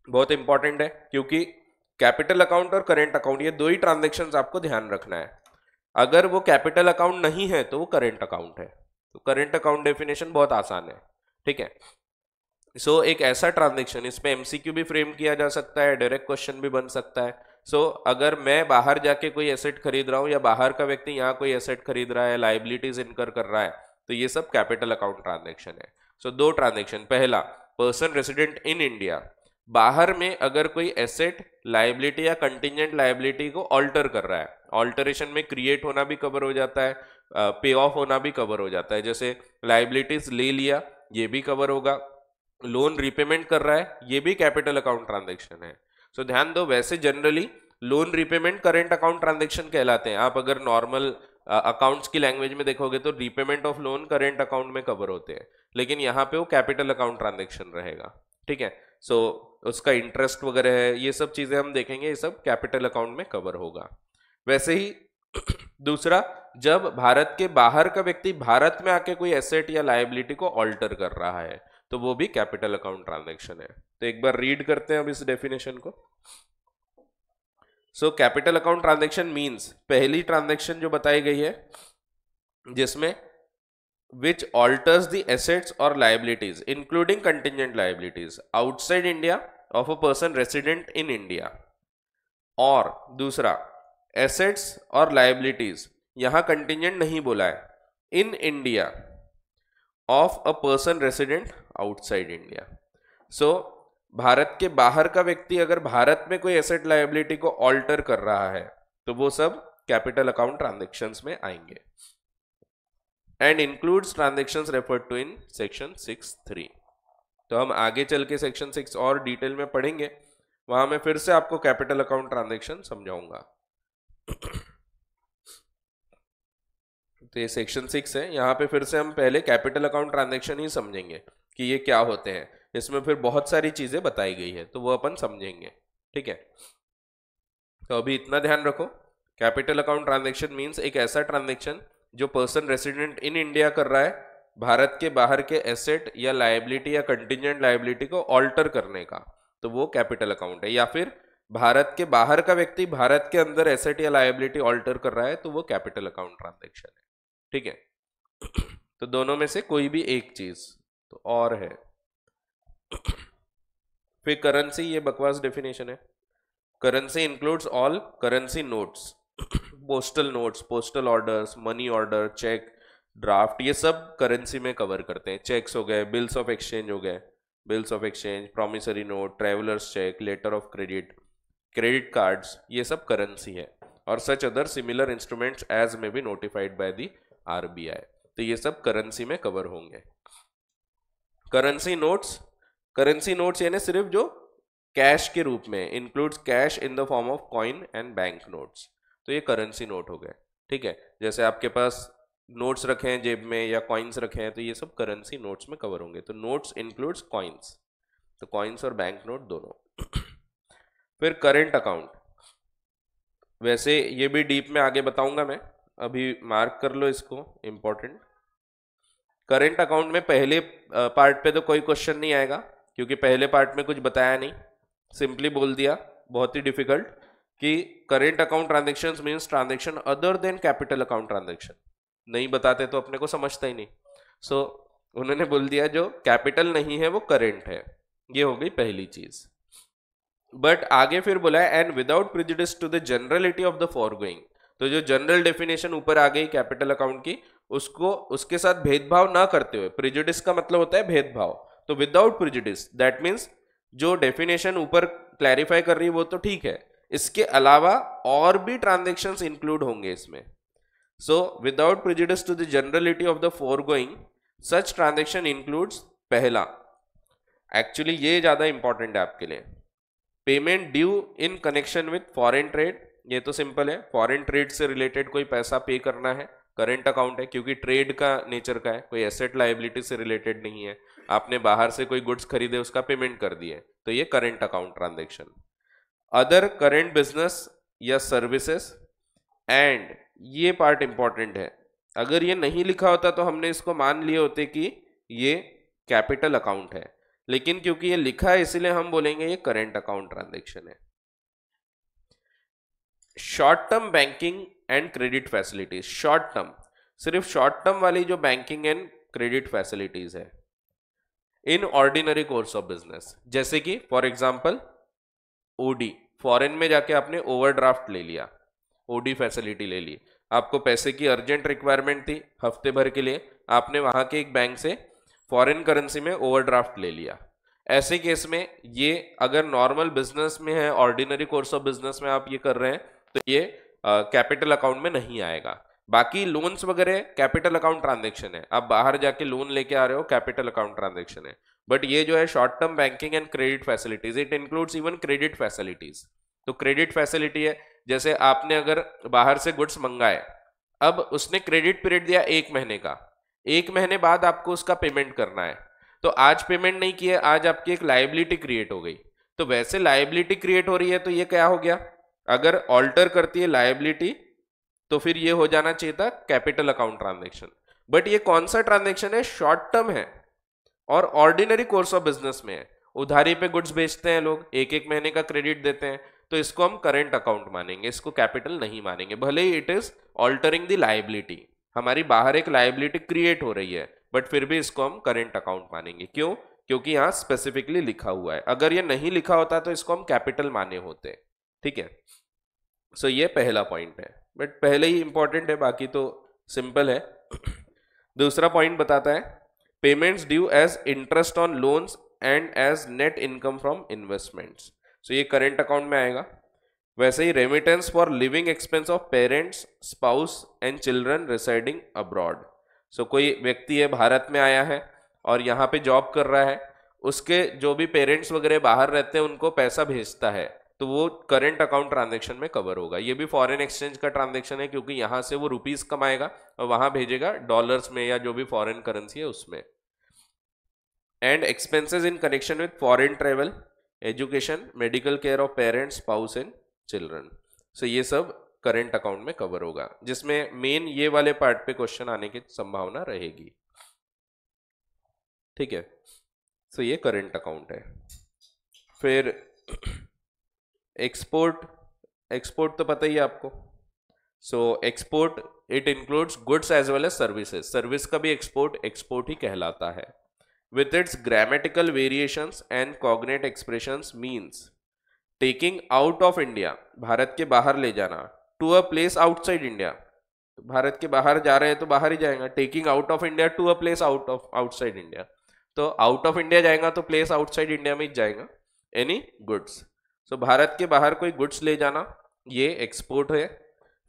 Speaker 1: बहुत इंपॉर्टेंट है क्योंकि कैपिटल अकाउंट और करेंट अकाउंट ये दो ही ट्रांजेक्शन आपको ध्यान रखना है अगर वो कैपिटल अकाउंट नहीं है तो वो करेंट अकाउंट है तो करेंट अकाउंट डेफिनेशन बहुत आसान है ठीक है सो so, एक ऐसा ट्रांजेक्शन इसमें एमसीक्यू भी फ्रेम किया जा सकता है डायरेक्ट क्वेश्चन भी बन सकता है सो so, अगर मैं बाहर जाके कोई एसेट खरीद रहा हूँ या बाहर का व्यक्ति यहाँ कोई एसेट खरीद रहा है लाइबिलिटीज इनकर कर रहा है तो ये सब कैपिटल अकाउंट ट्रांजेक्शन है सो so, दो ट्रांजेक्शन पहला पर्सन रेसिडेंट इन इंडिया बाहर में अगर कोई एसेट लाइबिलिटी या कंटिजेंट लाइबिलिटी को ऑल्टर कर रहा है ऑल्टरेशन में क्रिएट होना भी कवर हो जाता है पे ऑफ होना भी कवर हो जाता है जैसे लाइबिलिटीज ले लिया ये भी कवर होगा लोन रिपेमेंट कर रहा है ये भी कैपिटल अकाउंट ट्रांजेक्शन है सो so, ध्यान दो वैसे generally loan repayment current account transaction कहलाते हैं आप अगर नॉर्मल अकाउंट्स की लैंग्वेज में देखोगे तो repayment of loan current account में कवर होते हैं लेकिन यहाँ पे वो कैपिटल अकाउंट ट्रांजेक्शन रहेगा ठीक है सो so, उसका इंटरेस्ट वगैरह है ये सब चीज़ें हम देखेंगे ये सब कैपिटल अकाउंट में कवर होगा वैसे ही [CLEARS THROAT] दूसरा जब भारत के बाहर का व्यक्ति भारत में आके कोई एसेट या लाइबिलिटी को ऑल्टर कर रहा है तो वो भी कैपिटल अकाउंट ट्रांजेक्शन है तो एक बार रीड करते हैं अब इस डेफिनेशन को so capital account transaction means पहली ट्रांजेक्शन जो बताई गई है जिसमें which alters the assets or liabilities including contingent liabilities outside India of a person resident in India और दूसरा एसेट्स और लाइबिलिटीज यहाँ कंटिजेंट नहीं बोला है in India of a person resident outside India so भारत के बाहर का व्यक्ति अगर भारत में कोई एसेट लाइबिलिटी को ऑल्टर कर रहा है तो वो सब कैपिटल अकाउंट ट्रांजेक्शन में आएंगे and includes transaction refer to in section six three तो हम आगे चल के सेक्शन सिक्स और डिटेल में पढ़ेंगे वहां मैं फिर से आपको कैपिटल अकाउंट ट्रांजेक्शन समझाऊंगा तो ये सेक्शन सिक्स है यहाँ पे फिर से हम पहले कैपिटल अकाउंट ट्रांजेक्शन ही समझेंगे कि ये क्या होते हैं इसमें फिर बहुत सारी चीजें बताई गई है तो वो अपन समझेंगे ठीक है तो अभी इतना ध्यान रखो कैपिटल अकाउंट ट्रांजेक्शन मीन्स एक ऐसा ट्रांजेक्शन जो पर्सन रेसिडेंट इन इंडिया कर रहा है भारत के बाहर के एसेट या लाइबिलिटी या कंटिजेंट लाइबिलिटी को ऑल्टर करने का तो वो कैपिटल अकाउंट है या फिर भारत के बाहर का व्यक्ति भारत के अंदर एसेट या लाइबिलिटी ऑल्टर कर रहा है तो वो कैपिटल अकाउंट ट्रांजेक्शन है ठीक है तो दोनों में से कोई भी एक चीज तो और है फिर करेंसी ये बकवास डेफिनेशन है currency includes all currency notes postal notes postal orders money order cheque draft ये सब करेंसी में कवर करते हैं चेक्स हो गए बिल्स ऑफ एक्सचेंज हो गए bills of exchange promissory note travellers cheque letter of credit credit cards ये सब करेंसी है और such other similar instruments as में भी नोटिफाइड बाय दी आरबीआई तो ये सब करेंसी में कवर होंगे करेंसी नोट्स करेंसी नोट्स यानी सिर्फ जो कैश के रूप में includes cash in the form of coin and bank notes तो ये करेंसी नोट हो गए ठीक है जैसे आपके पास नोट्स रखे हैं जेब में या कॉइन्स रखे हैं तो ये सब करेंसी नोट्स में कवर होंगे तो नोट्स इंक्लूड्स कॉइन्स तो कॉइन्स और बैंक नोट दोनों [COUGHS] फिर करेंट अकाउंट वैसे ये भी डीप में आगे बताऊंगा मैं अभी मार्क कर लो इसको इम्पोर्टेंट करेंट अकाउंट में पहले पार्ट पे तो कोई क्वेश्चन नहीं आएगा क्योंकि पहले पार्ट में कुछ बताया नहीं सिंपली बोल दिया बहुत ही डिफिकल्ट कि current account transaction means transaction other than capital account transaction नहीं बताते तो अपने को समझता ही नहीं सो so, उन्होंने बोल दिया जो कैपिटल नहीं है वो करेंट है ये हो गई पहली चीज बट आगे फिर बोला and without prejudice to the generality of the foregoing तो जो जनरल डेफिनेशन ऊपर आ गई कैपिटल अकाउंट की उसको उसके साथ भेदभाव ना करते हुए प्रिजिडिस का मतलब होता है भेदभाव तो विदाउट प्रिजिडिस दैट मीन्स जो डेफिनेशन ऊपर क्लैरिफाई कर रही है वो तो ठीक है इसके अलावा और भी ट्रांजेक्शन्स इंक्लूड होंगे इसमें so without prejudice to the generality of the foregoing such transaction includes पहला एक्चुअली ये ज़्यादा इंपॉर्टेंट है आपके लिए payment due in connection with foreign trade ये तो सिंपल है फॉरन ट्रेड से रिलेटेड कोई पैसा पे करना है करेंट अकाउंट है क्योंकि ट्रेड का नेचर का है कोई एसेट लाइबिलिटी से रिलेटेड नहीं है आपने बाहर से कोई गुड्स खरीदे उसका पेमेंट कर दिए तो ये current account transaction other current business या सर्विसेस एंड ये पार्ट इंपॉर्टेंट है अगर ये नहीं लिखा होता तो हमने इसको मान लिए होते कि ये कैपिटल अकाउंट है लेकिन क्योंकि ये लिखा है इसलिए हम बोलेंगे ये करेंट अकाउंट ट्रांजेक्शन है short term banking and credit facilities short term सिर्फ शॉर्ट टर्म वाली जो बैंकिंग एंड क्रेडिट फैसिलिटीज है in ordinary course of business जैसे कि फॉर एग्जाम्पल ओडी फॉरेन में जाके आपने ओवरड्राफ्ट ले लिया ओडी फैसिलिटी ले ली आपको पैसे की अर्जेंट रिक्वायरमेंट थी हफ्ते भर के लिए आपने वहाँ के एक बैंक से फॉरेन करेंसी में ओवरड्राफ्ट ले लिया ऐसे केस में ये अगर नॉर्मल बिजनेस में है ऑर्डिनरी कोर्स ऑफ बिजनेस में आप ये कर रहे हैं तो ये कैपिटल अकाउंट में नहीं आएगा बाकी लोन्स वगैरह कैपिटल अकाउंट ट्रांजेक्शन है आप बाहर जाके लोन लेके आ रहे हो कैपिटल अकाउंट ट्रांजेक्शन है बट ये जो है short term banking and credit facilities it includes even credit facilities तो क्रेडिट फैसिलिटी है जैसे आपने अगर बाहर से गुड्स मंगाए अब उसने क्रेडिट पीरियड दिया एक महीने का एक महीने बाद आपको उसका पेमेंट करना है तो आज पेमेंट नहीं किया आज आपकी एक लाइबिलिटी क्रिएट हो गई तो वैसे लाइबिलिटी क्रिएट हो रही है तो ये क्या हो गया अगर ऑल्टर करती है लाइबिलिटी तो फिर ये हो जाना चाहिए था कैपिटल अकाउंट ट्रांजेक्शन बट ये कौन सा ट्रांजेक्शन है शॉर्ट टर्म है और ऑर्डिनरी कोर्स ऑफ बिजनेस में है उधारी पे गुड्स बेचते हैं लोग एक एक महीने का क्रेडिट देते हैं तो इसको हम करेंट अकाउंट मानेंगे इसको कैपिटल नहीं मानेंगे भले ही it is altering the liability हमारी बाहर एक लाइबिलिटी क्रिएट हो रही है बट फिर भी इसको हम करेंट अकाउंट मानेंगे क्यों क्योंकि यहाँ स्पेसिफिकली लिखा हुआ है अगर ये नहीं लिखा होता तो इसको हम कैपिटल माने होते ठीक है सो so ये पहला पॉइंट है बट पहले ही इम्पॉर्टेंट है बाकी तो सिंपल है दूसरा पॉइंट बताता है payments due as interest on loans and as net income from investments so ये करेंट अकाउंट में आएगा वैसे ही remittance for living expense of parents spouse and children residing abroad so कोई व्यक्ति है भारत में आया है और यहाँ पे जॉब कर रहा है उसके जो भी पेरेंट्स वगैरह बाहर रहते हैं उनको पैसा भेजता है तो वो करंट अकाउंट ट्रांजेक्शन में कवर होगा ये भी फॉरेन एक्सचेंज का ट्रांजेक्शन है क्योंकि यहाँ से वो रुपीज कमाएगा और वहां भेजेगा डॉलर्स में या जो भी फॉरेन करेंसी है उसमें and expenses in connection with foreign travel education medical care of parents spouse and children so ये सब करेंट अकाउंट में कवर होगा जिसमें मेन ये वाले पार्ट पे क्वेश्चन आने की संभावना रहेगी ठीक है सो so ये करेंट अकाउंट है फिर एक्सपोर्ट एक्सपोर्ट तो पता ही है आपको so export it includes goods as well as services service का भी एक्सपोर्ट एक्सपोर्ट ही कहलाता है with its grammatical variation and cognate expression means taking out of India Bharat के बाहर ले जाना to a place outside India Bharat के बाहर जा रहे हैं तो बाहर ही जाएंगे taking out of India to a place out of outside India तो आउट ऑफ इंडिया जाएगा तो प्लेस आउटसाइड इंडिया में ही जाएगा एनी गुड्स सो so, भारत के बाहर कोई गुड्स ले जाना ये एक्सपोर्ट है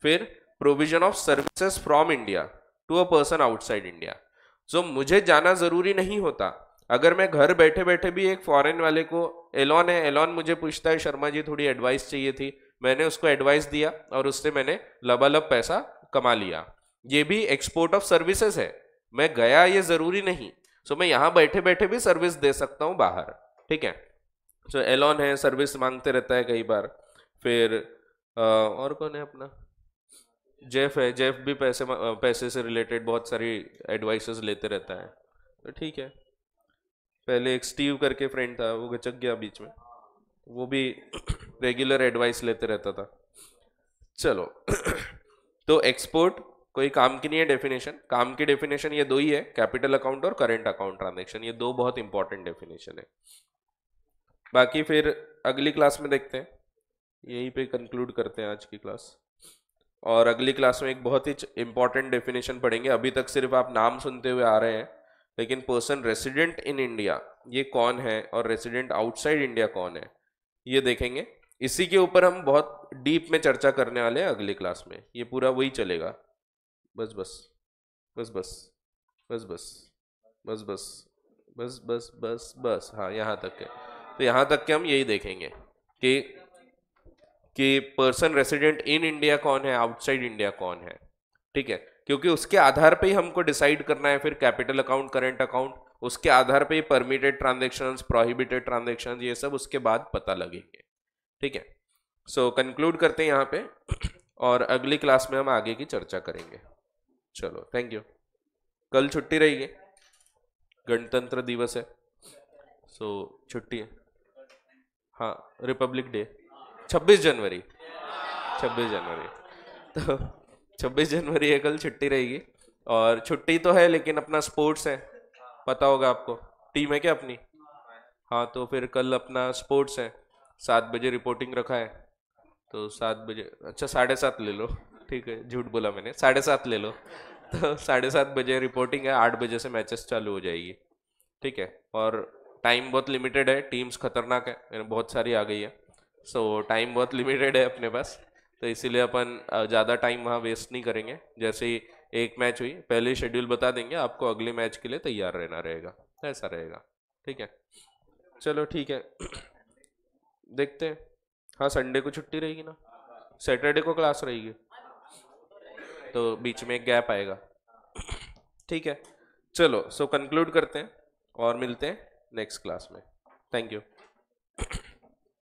Speaker 1: फिर provision of services from India to a person outside India so मुझे जाना ज़रूरी नहीं होता अगर मैं घर बैठे बैठे भी एक फॉरेन वाले को एलॉन है एलॉन मुझे पूछता है शर्मा जी थोड़ी एडवाइस चाहिए थी मैंने उसको एडवाइस दिया और उससे मैंने लबालब पैसा कमा लिया ये भी एक्सपोर्ट ऑफ सर्विसेज है मैं गया ये ज़रूरी नहीं सो so, मैं यहाँ बैठे बैठे भी सर्विस दे सकता हूँ बाहर ठीक है जो एलॉन है सर्विस मांगते रहता है कई बार फिर आ, और कौन है अपना जेफ है जेफ भी पैसे पैसे से रिलेटेड बहुत सारी एडवाइसेस लेते रहता है तो ठीक है पहले एक स्टीव करके फ्रेंड था वो गचक गया बीच में वो भी रेगुलर [CLEARS THROAT] एडवाइस लेते रहता था चलो [CLEARS THROAT] तो एक्सपोर्ट कोई काम की नहीं है डेफिनेशन काम की डेफिनेशन ये दो ही है कैपिटल अकाउंट और करेंट अकाउंट ट्रांजेक्शन ये दो बहुत इंपॉर्टेंट डेफिनेशन है बाकी फिर अगली क्लास में देखते हैं यहीं पे कंक्लूड करते हैं आज की क्लास और अगली क्लास में एक बहुत ही इंपॉर्टेंट डेफिनेशन पढ़ेंगे अभी तक सिर्फ आप नाम सुनते हुए आ रहे हैं लेकिन पर्सन रेसिडेंट इन इंडिया ये कौन है और रेसिडेंट आउटसाइड इंडिया कौन है ये देखेंगे इसी के ऊपर हम बहुत डीप में चर्चा करने वाले हैं अगली क्लास में ये पूरा वही चलेगा बस बस बस बस बस बस बस बस बस बस बस बस हाँ यहाँ तक है तो यहां तक के हम यही देखेंगे कि कि पर्सन रेसिडेंट इन इंडिया कौन है आउटसाइड इंडिया कौन है ठीक है क्योंकि उसके आधार पे ही हमको डिसाइड करना है फिर कैपिटल अकाउंट करेंट अकाउंट उसके आधार पे ही परमिटेड ट्रांजेक्शन प्रोहिबिटेड ट्रांजेक्शन ये सब उसके बाद पता लगेंगे ठीक है सो so, कंक्लूड करते हैं यहाँ पे [CLEARS THROAT] और अगली क्लास में हम आगे की चर्चा करेंगे चलो थैंक यू कल छुट्टी रहेगी गणतंत्र दिवस है सो so, छुट्टी है हाँ रिपब्लिक डे 26 जनवरी 26 जनवरी तो 26 जनवरी है कल छुट्टी रहेगी और छुट्टी तो है लेकिन अपना स्पोर्ट्स है पता होगा आपको टीम है क्या अपनी हाँ तो फिर कल अपना स्पोर्ट्स है सात बजे रिपोर्टिंग रखा है तो सात बजे अच्छा साढ़े सात ले लो ठीक है झूठ बोला मैंने साढ़े सात ले लो तो साढ़े सात बजे रिपोर्टिंग है आठ बजे से मैचेस चालू हो जाएगी ठीक है और टाइम बहुत लिमिटेड है टीम्स खतरनाक है बहुत सारी आ गई है सो so, टाइम बहुत लिमिटेड है अपने पास तो इसीलिए अपन ज़्यादा टाइम वहाँ वेस्ट नहीं करेंगे जैसे ही एक मैच हुई पहले शेड्यूल बता देंगे आपको अगले मैच के लिए तैयार रहना रहेगा ऐसा रहेगा ठीक है चलो ठीक है देखते हैं हाँ संडे को छुट्टी रहेगी ना सैटरडे को क्लास रहेगी तो बीच में एक गैप आएगा ठीक है चलो सो कंक्लूड करते हैं और मिलते हैं नेक्स्ट क्लास में थैंक यू